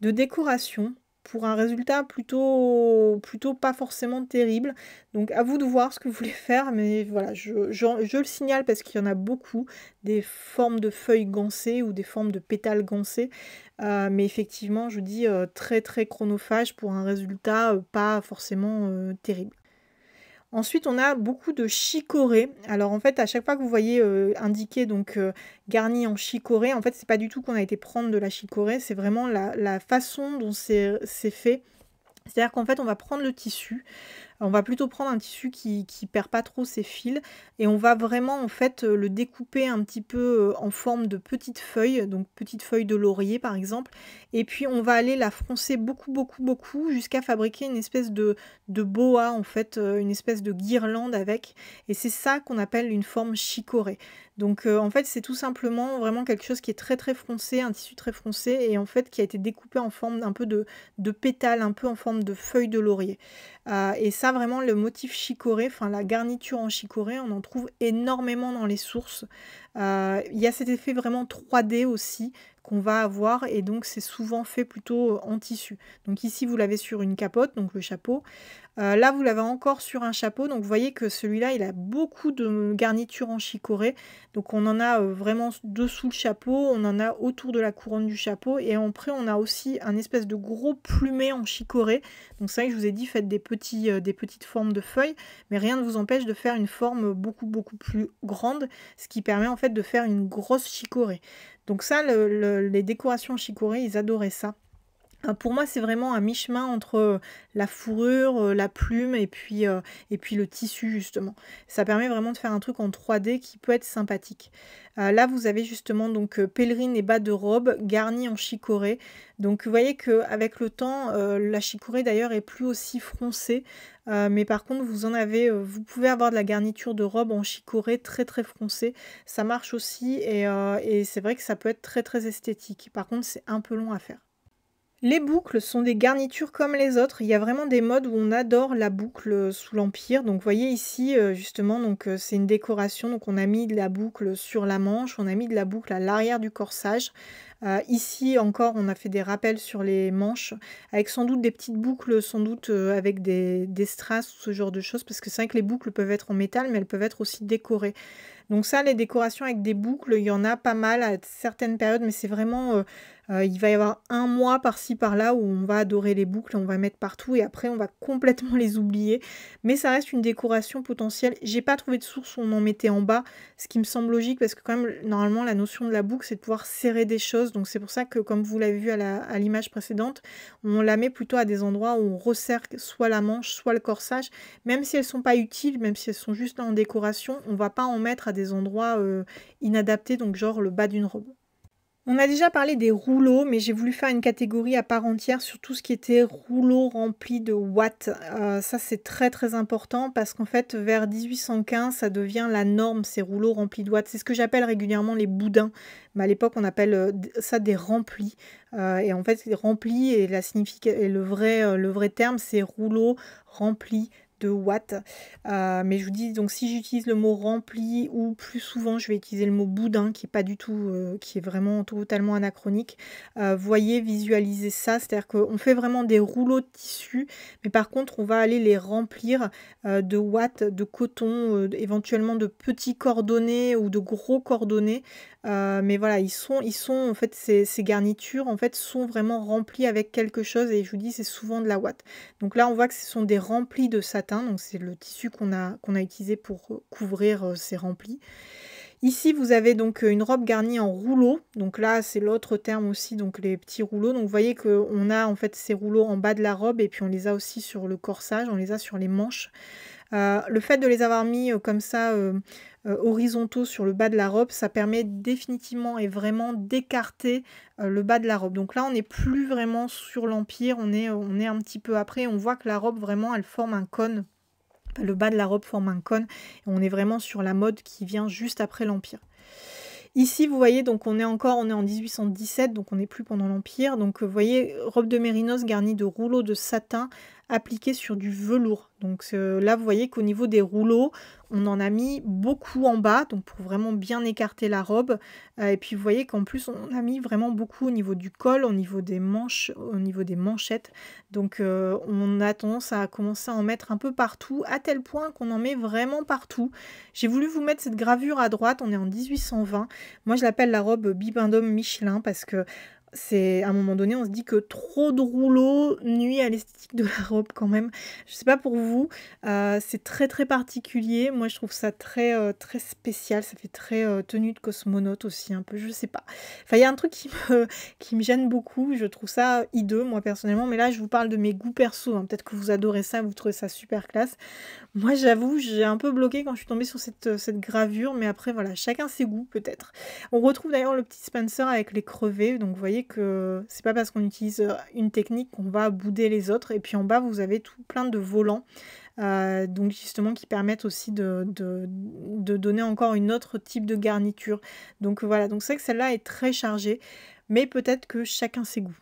de décoration pour un résultat plutôt, plutôt pas forcément terrible. Donc à vous de voir ce que vous voulez faire, mais voilà, je, je, le signale parce qu'il y en a beaucoup, des formes de feuilles gancées ou des formes de pétales goncés euh, mais effectivement, je dis euh, très très chronophage pour un résultat euh, pas forcément terrible. Ensuite, on a beaucoup de chicorée. Alors en fait, à chaque fois que vous voyez euh, indiqué donc euh, garni en chicorée, en fait, c'est pas du tout qu'on a été prendre de la chicorée, c'est vraiment la, la, façon dont c'est fait. C'est-à-dire qu'en fait, on va prendre le tissu, on va plutôt prendre un tissu qui, ne perd pas trop ses fils et on va vraiment en fait euh, le découper un petit peu euh, en forme de petites feuilles, donc petites feuilles de laurier par exemple. Et puis on va aller la froncer beaucoup beaucoup beaucoup jusqu'à fabriquer une espèce de, de boa en fait, euh, une espèce de guirlande avec. Et c'est ça qu'on appelle une forme chicorée. Donc euh, en fait, c'est tout simplement vraiment quelque chose qui est très très froncé, un tissu très froncé et en fait qui a été découpé en forme d'un peu de, de pétale, un peu en forme de feuilles de laurier. Euh, et ça vraiment le motif chicoré, enfin la garniture en chicoré, on en trouve énormément dans les sources. Euh, il y a cet effet vraiment 3D aussi qu'on va avoir et donc c'est souvent fait plutôt euh, en tissu. Donc ici vous l'avez sur une capote, donc le chapeau. Euh, là vous l'avez encore sur un chapeau, donc vous voyez que celui-là il a beaucoup de garniture en chicorée. Donc on en a vraiment dessous le chapeau, on en a autour de la couronne du chapeau et après on a aussi un espèce de gros plumet en chicorée. Donc c'est vrai que je vous ai dit faites des, petits, des petites formes de feuilles, mais rien ne vous empêche de faire une forme beaucoup beaucoup plus grande, ce qui permet en fait de faire une grosse chicorée. Donc ça, les décorations chicorées, ils adoraient ça. Pour moi, c'est vraiment un mi-chemin entre euh, la fourrure, euh, la plume et puis, euh, et puis le tissu, justement. Ça permet vraiment de faire un truc en 3D qui peut être sympathique. là, vous avez justement donc pèlerine et bas de robe garnis en chicorée. Donc, vous voyez qu'avec le temps, la chicorée d'ailleurs est plus aussi froncée. mais par contre, vous en avez, vous pouvez avoir de la garniture de robe en chicorée très très froncée. Ça marche aussi et, et c'est vrai que ça peut être très très esthétique. Par contre, c'est un peu long à faire. Les boucles sont des garnitures comme les autres. Il y a vraiment des modes où on adore la boucle euh, sous l'empire. Donc, vous voyez ici, euh, justement, euh, c'est une décoration. Donc, on a mis de la boucle sur la manche, on a mis de la boucle à l'arrière du corsage. ici encore, on a fait des rappels sur les manches, avec sans doute des petites boucles, sans doute avec des, des strass ou ce genre de choses, parce que c'est vrai que les boucles peuvent être en métal, mais elles peuvent être aussi décorées. Donc ça, les décorations avec des boucles, il y en a pas mal à certaines périodes, mais c'est vraiment, euh, euh, il va y avoir un mois par-ci par-là où on va adorer les boucles, on va mettre partout et après on va complètement les oublier. Mais ça reste une décoration potentielle. J'ai pas trouvé de source où on en mettait en bas, ce qui me semble logique parce que quand même normalement la notion de la boucle c'est de pouvoir serrer des choses. Donc c'est pour ça que comme vous l'avez vu à l'image précédente, on la met plutôt à des endroits où on resserre soit la manche, soit le corsage, même si elles sont pas utiles, même si elles sont juste en décoration, on va pas en mettre à des endroits euh, inadaptés, donc genre le bas d'une robe. On a déjà parlé des rouleaux, mais j'ai voulu faire une catégorie à part entière sur tout ce qui était rouleaux remplis de watts. Euh, ça, c'est très très important parce qu'en fait, vers 1815, ça devient la norme, ces rouleaux remplis de watts. C'est ce que j'appelle régulièrement les boudins. Mais à l'époque, on appelle euh, ça des remplis. et en fait, remplis, et, la le, vrai, le vrai terme, c'est rouleaux remplis de watts. Euh, mais je vous dis, donc si j'utilise le mot rempli ou plus souvent je vais utiliser le mot boudin qui est pas du tout, euh, qui est vraiment totalement anachronique, euh, voyez, visualisez ça, c'est-à-dire qu'on fait vraiment des rouleaux de tissu, mais par contre on va aller les remplir de watts, de coton, éventuellement de petits coordonnées ou de gros cordonnés. Euh, mais voilà, ils sont, ils sont en fait, ces, garnitures en fait sont vraiment remplies avec quelque chose et je vous dis, c'est souvent de la ouate. Donc là, on voit que ce sont des remplis de satin, donc c'est le tissu qu'on a, qu'on a utilisé pour euh, couvrir euh, ces remplis. Ici, vous avez donc une robe garnie en rouleaux. Donc là, c'est l'autre terme aussi, donc les petits rouleaux. Donc vous voyez qu'on a en fait ces rouleaux en bas de la robe et puis on les a aussi sur le corsage, on les a sur les manches. le fait de les avoir mis comme ça euh, horizontaux sur le bas de la robe, ça permet définitivement et vraiment d'écarter euh, le bas de la robe. Donc là, on n'est plus vraiment sur l'empire, on est, on est un petit peu après. On voit que la robe, vraiment, elle forme un cône. le bas de la robe forme un cône. Et on est vraiment sur la mode qui vient juste après l'empire. Ici, vous voyez, donc on est encore, on est en 1817, donc on n'est plus pendant l'Empire. Donc euh, vous voyez, robe de mérinos garnie de rouleaux de satin appliqué sur du velours. Donc là, vous voyez qu'au niveau des rouleaux, on en a mis beaucoup en bas, donc pour vraiment bien écarter la robe. Euh, et puis vous voyez qu'en plus, on a mis vraiment beaucoup au niveau du col, au niveau des manches, au niveau des manchettes. Donc euh, on a tendance à commencer à en mettre un peu partout, à tel point qu'on en met vraiment partout. J'ai voulu vous mettre cette gravure à droite, on est en 1820. Moi, je l'appelle la robe Bibendum Michelin parce que c'est à un moment donné, on se dit que trop de rouleaux nuit à l'esthétique de la robe quand même. Je sais pas pour vous, euh, c'est très très particulier. Moi, je trouve ça très euh, très spécial. Ça fait très euh, tenue de cosmonaute aussi un peu. Je sais pas. Enfin, il y a un truc qui me qui me gêne beaucoup. Je trouve ça hideux moi personnellement. Mais là, je vous parle de mes goûts perso. Hein. Peut-être que vous adorez ça, vous trouvez ça super classe. Moi, j'avoue, j'ai un peu bloqué quand je suis tombée sur cette, euh, cette gravure, mais après, voilà, chacun ses goûts, peut-être. On retrouve d'ailleurs le petit Spencer avec les crevés, donc vous voyez que c'est pas parce qu'on utilise euh, une technique qu'on va bouder les autres. Et puis en bas, vous avez tout plein de volants, euh, donc justement qui permettent aussi de, donner encore une autre type de garniture. Donc voilà, donc c'est vrai que celle-là est très chargée, mais peut-être que chacun ses goûts.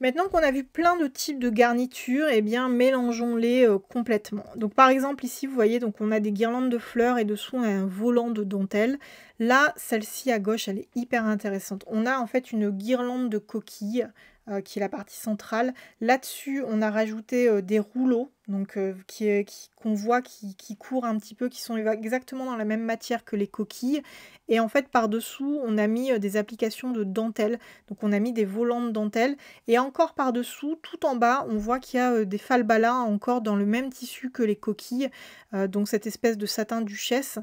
Maintenant qu'on a vu plein de types de garnitures, eh bien mélangeons-les euh, complètement. Donc par exemple ici vous voyez donc on a des guirlandes de fleurs et dessous un volant de dentelle. Là celle-ci à gauche elle est hyper intéressante. On a en fait une guirlande de coquilles euh, qui est la partie centrale. Là-dessus on a rajouté euh, des rouleaux donc euh, qui, qui, qu'on voit qui, qui courent un petit peu, qui sont exactement dans la même matière que les coquilles. Et en fait, par-dessous, on a mis euh, des applications de dentelle. Donc on a mis des volants de dentelle. Et encore par-dessous, tout en bas, on voit qu'il y a euh, des falbalas encore dans le même tissu que les coquilles. donc cette espèce de satin duchesse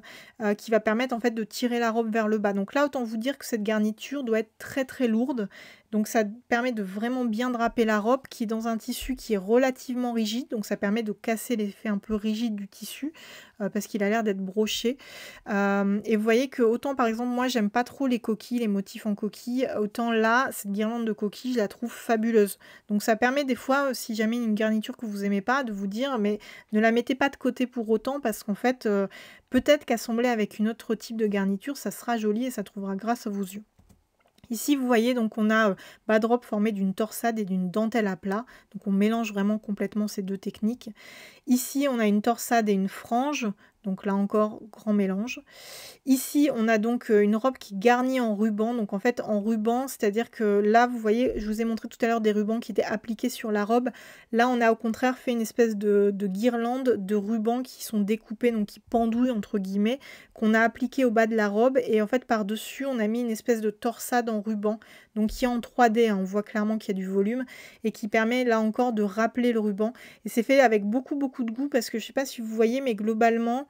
qui va permettre en fait de tirer la robe vers le bas. Donc là, autant vous dire que cette garniture doit être très très lourde. Donc ça permet de vraiment bien draper la robe qui est dans un tissu qui est relativement rigide. Donc ça permet de casser l'effet un peu rigide du tissu euh, parce qu'il a l'air d'être broché. Euh, et vous voyez que autant par exemple moi j'aime pas trop les coquilles, les motifs en coquilles, autant là cette guirlande de coquilles je la trouve fabuleuse. Donc ça permet des fois si jamais une garniture que vous aimez pas de vous dire mais ne la mettez pas de côté pour autant parce qu'en fait euh, peut-être qu'assemblée avec une autre type de garniture ça sera joli et ça trouvera grâce à vos yeux. Ici, vous voyez, donc on a euh, Badrop formé d'une torsade et d'une dentelle à plat. Donc on mélange vraiment complètement ces deux techniques. Ici, on a une torsade et une frange. Donc là encore, grand mélange. Ici, on a donc euh, une robe qui garnit en ruban. Donc en fait, en ruban, c'est-à-dire que là, vous voyez, je vous ai montré tout à l'heure des rubans qui étaient appliqués sur la robe. Là, on a au contraire fait une espèce de, guirlande de rubans qui sont découpés, donc qui pendouillent entre guillemets, qu'on a appliqué au bas de la robe. Et en fait, par-dessus, on a mis une espèce de torsade en ruban, donc qui est en 3D. Hein. on voit clairement qu'il y a du volume et qui permet là encore de rappeler le ruban. Et c'est fait avec beaucoup, beaucoup de goût parce que je sais pas si vous voyez, mais globalement,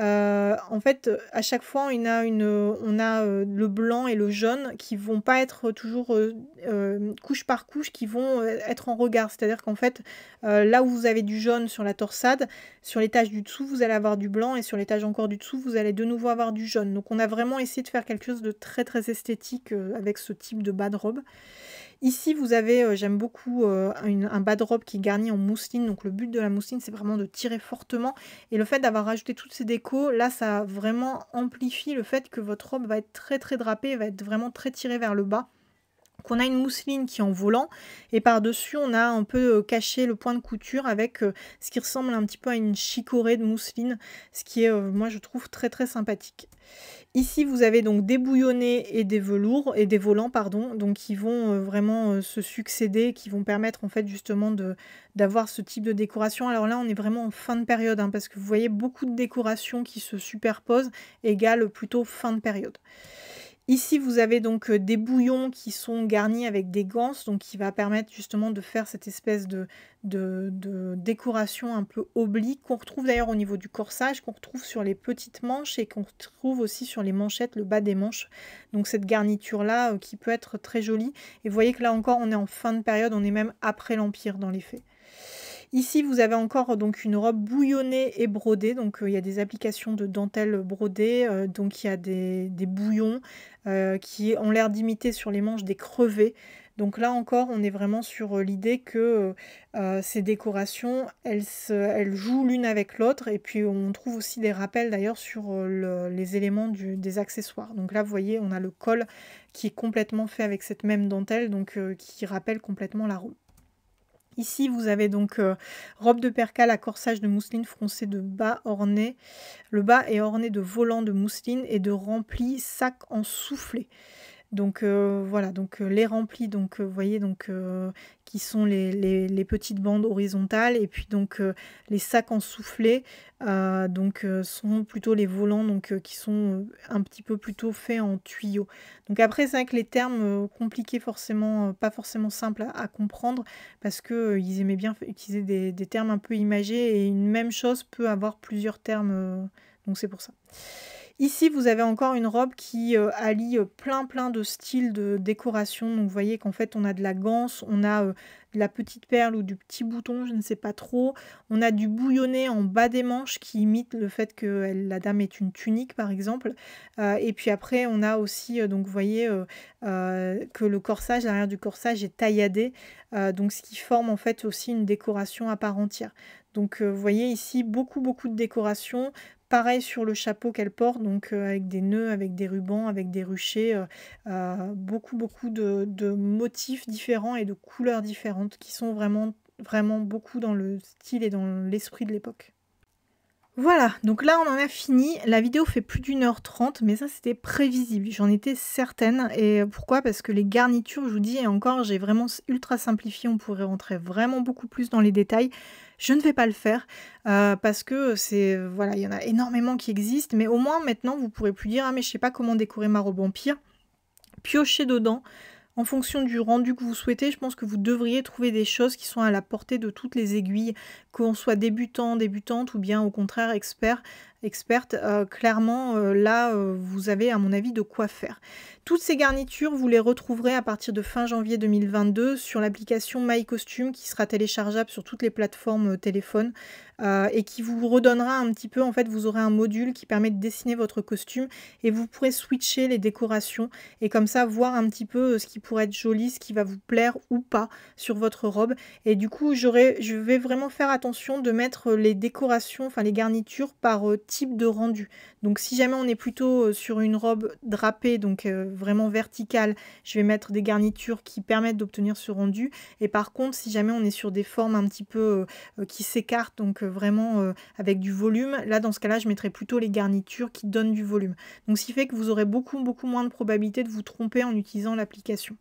Euh, en fait, à chaque fois, on a, euh, le blanc et le jaune qui vont pas être toujours euh, couche par couche, qui vont être en regard. C'est-à-dire qu'en fait, là où vous avez du jaune sur la torsade, sur l'étage du dessous, vous allez avoir du blanc et sur l'étage encore du dessous, vous allez de nouveau avoir du jaune. Donc, on a vraiment essayé de faire quelque chose de très très esthétique avec ce type de bas de robe. Ici, vous avez, j'aime beaucoup un bas de robe qui est garni en mousseline. Donc, le but de la mousseline, c'est vraiment de tirer fortement. Et le fait d'avoir rajouté toutes ces décors là ça vraiment amplifie le fait que votre robe va être très très drapée, va être vraiment très tirée vers le bas. Donc on a une mousseline qui est en volant et par-dessus on a un peu euh, caché le point de couture avec euh, ce qui ressemble un petit peu à une chicorée de mousseline, ce qui est euh, moi je trouve très très sympathique. Ici vous avez donc des bouillonnés et des velours et des volants pardon, donc qui vont vraiment se succéder, qui vont permettre en fait justement d'avoir ce type de décoration. Alors là on est vraiment en fin de période hein, parce que vous voyez beaucoup de décorations qui se superposent égale plutôt fin de période. Ici, vous avez donc euh, des bouillons qui sont garnis avec des ganses, donc qui va permettre justement de faire cette espèce de, décoration un peu oblique qu'on retrouve d'ailleurs au niveau du corsage, qu'on retrouve sur les petites manches et qu'on retrouve aussi sur les manchettes, le bas des manches. Donc cette garniture-là euh, qui peut être très jolie. Et vous voyez que là encore, on est en fin de période, on est même après l'Empire dans les faits. Ici, vous avez encore donc une robe bouillonnée et brodée. Donc, euh, il y a des applications de dentelle brodée. Euh, donc, il y a des, bouillons euh, qui ont l'air d'imiter sur les manches des crevés. Donc là encore, on est vraiment sur l'idée que ces décorations, elles, elles jouent l'une avec l'autre. Et puis on trouve aussi des rappels d'ailleurs sur les éléments des accessoires. Donc là, vous voyez, on a le col qui est complètement fait avec cette même dentelle, donc qui rappelle complètement la robe. Ici, vous avez donc euh, robe de percale à corsage de mousseline froncée de bas orné. Le bas est orné de volants de mousseline et de remplis sacs en soufflé. Donc euh, voilà, donc euh, les remplis, donc euh, vous voyez donc qui sont les, petites bandes horizontales et puis donc les sacs en soufflé donc sont plutôt les volants donc qui sont un petit peu plutôt faits en tuyaux. Donc après c'est vrai que les termes compliqués forcément, pas forcément simples à, comprendre parce que ils aimaient bien utiliser des, des, termes un peu imagés et une même chose peut avoir plusieurs termes. donc c'est pour ça. Ici, vous avez encore une robe qui euh, allie euh, plein plein de styles de décoration. Donc vous voyez qu'en fait, on a de la ganse, on a euh, de la petite perle ou du petit bouton, je ne sais pas trop. On a du bouillonné en bas des manches qui imite le fait que la dame est une tunique, par exemple. et puis après, on a aussi, donc vous voyez que le corsage, l'arrière du corsage est tailladé. donc ce qui forme en fait aussi une décoration à part entière. Donc vous voyez ici beaucoup beaucoup de décoration. Pareil sur le chapeau qu'elle porte, donc euh, avec des nœuds, avec des rubans, avec des ruchers, euh, euh, beaucoup beaucoup de, de, motifs différents et de couleurs différentes qui sont vraiment vraiment beaucoup dans le style et dans l'esprit de l'époque. Voilà, donc là on en a fini. La vidéo fait plus d'une heure trente, mais ça c'était prévisible, j'en étais certaine. Et pourquoi Parce que les garnitures, je vous dis, et encore, j'ai vraiment ultra simplifié, on pourrait rentrer vraiment beaucoup plus dans les détails. Je ne vais pas le faire euh, parce que c'est voilà, il y en a énormément qui existent, mais au moins maintenant vous pourrez plus dire ah mais je sais pas comment décorer ma robe pire. piocher dedans, en fonction du rendu que vous souhaitez, je pense que vous devriez trouver des choses qui sont à la portée de toutes les aiguilles, qu'on soit débutant, débutante ou bien au contraire expert, experte. Euh, clairement, euh, là, euh, vous avez à mon avis de quoi faire. Toutes ces garnitures, vous les retrouverez à partir de fin janvier 2022 sur l'application My Costume qui sera téléchargeable sur toutes les plateformes téléphone. Euh, et qui vous redonnera un petit peu, en fait, vous aurez un module qui permet de dessiner votre costume et vous pourrez switcher les décorations et comme ça voir un petit peu euh, ce qui pourrait être joli, ce qui va vous plaire ou pas sur votre robe. Et du coup, je vais vraiment faire attention de mettre euh, les décorations, enfin les garnitures par type de rendu. Donc si jamais on est plutôt sur une robe drapée, donc vraiment verticale, je vais mettre des garnitures qui permettent d'obtenir ce rendu. Et par contre, si jamais on est sur des formes un petit peu qui s'écartent, donc vraiment euh, avec du volume. Là, dans ce cas-là, je mettrais plutôt les garnitures qui donnent du volume. Donc, ce qui fait que vous aurez beaucoup, beaucoup moins de probabilité de vous tromper en utilisant l'application.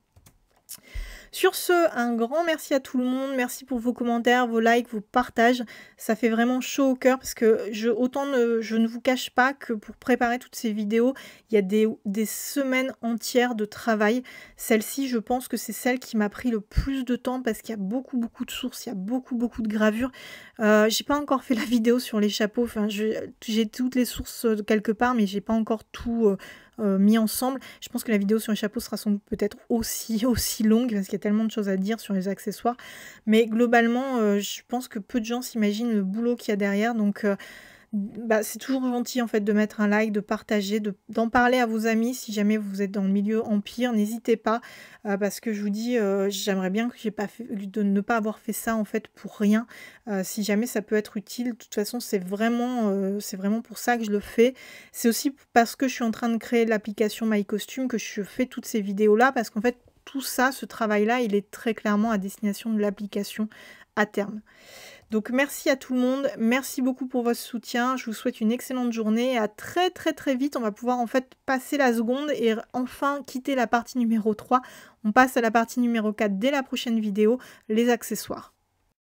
Sur ce, un grand merci à tout le monde. Merci pour vos commentaires, vos likes, vos partages. Ça fait vraiment chaud au cœur parce que je, autant je ne vous cache pas que pour préparer toutes ces vidéos, il y a des, des semaines entières de travail. Celle-ci, je pense que c'est celle qui m'a pris le plus de temps parce qu'il y a beaucoup, beaucoup de sources, il y a beaucoup, beaucoup de gravures. Euh, j'ai pas encore fait la vidéo sur les chapeaux. Enfin, j'ai toutes les sources euh, quelque part, mais j'ai pas encore tout. Euh, euh, mis ensemble. Je pense que la vidéo sur les chapeaux sera peut-être aussi, aussi longue parce qu'il y a tellement de choses à dire sur les accessoires. Mais globalement, euh, je pense que peu de gens s'imaginent le boulot qu'il y a derrière. Donc euh, bah, c'est toujours gentil en fait de mettre un like, de partager, d'en parler à vos amis si jamais vous êtes dans le milieu empire, n'hésitez pas euh, parce que je vous dis euh, j'aimerais bien que j'ai pas fait, de ne pas avoir fait ça en fait pour rien. Euh, si jamais ça peut être utile, de toute façon c'est vraiment c'est vraiment pour ça que je le fais. C'est aussi parce que je suis en train de créer l'application My Costume que je fais toutes ces vidéos là parce qu'en fait tout ça, ce travail là, il est très clairement à destination de l'application à terme. Donc merci à tout le monde, merci beaucoup pour votre soutien, je vous souhaite une excellente journée et à très très très vite on va pouvoir en fait passer la seconde et enfin quitter la partie numéro 3. On passe à la partie numéro 4 dès la prochaine vidéo, les accessoires.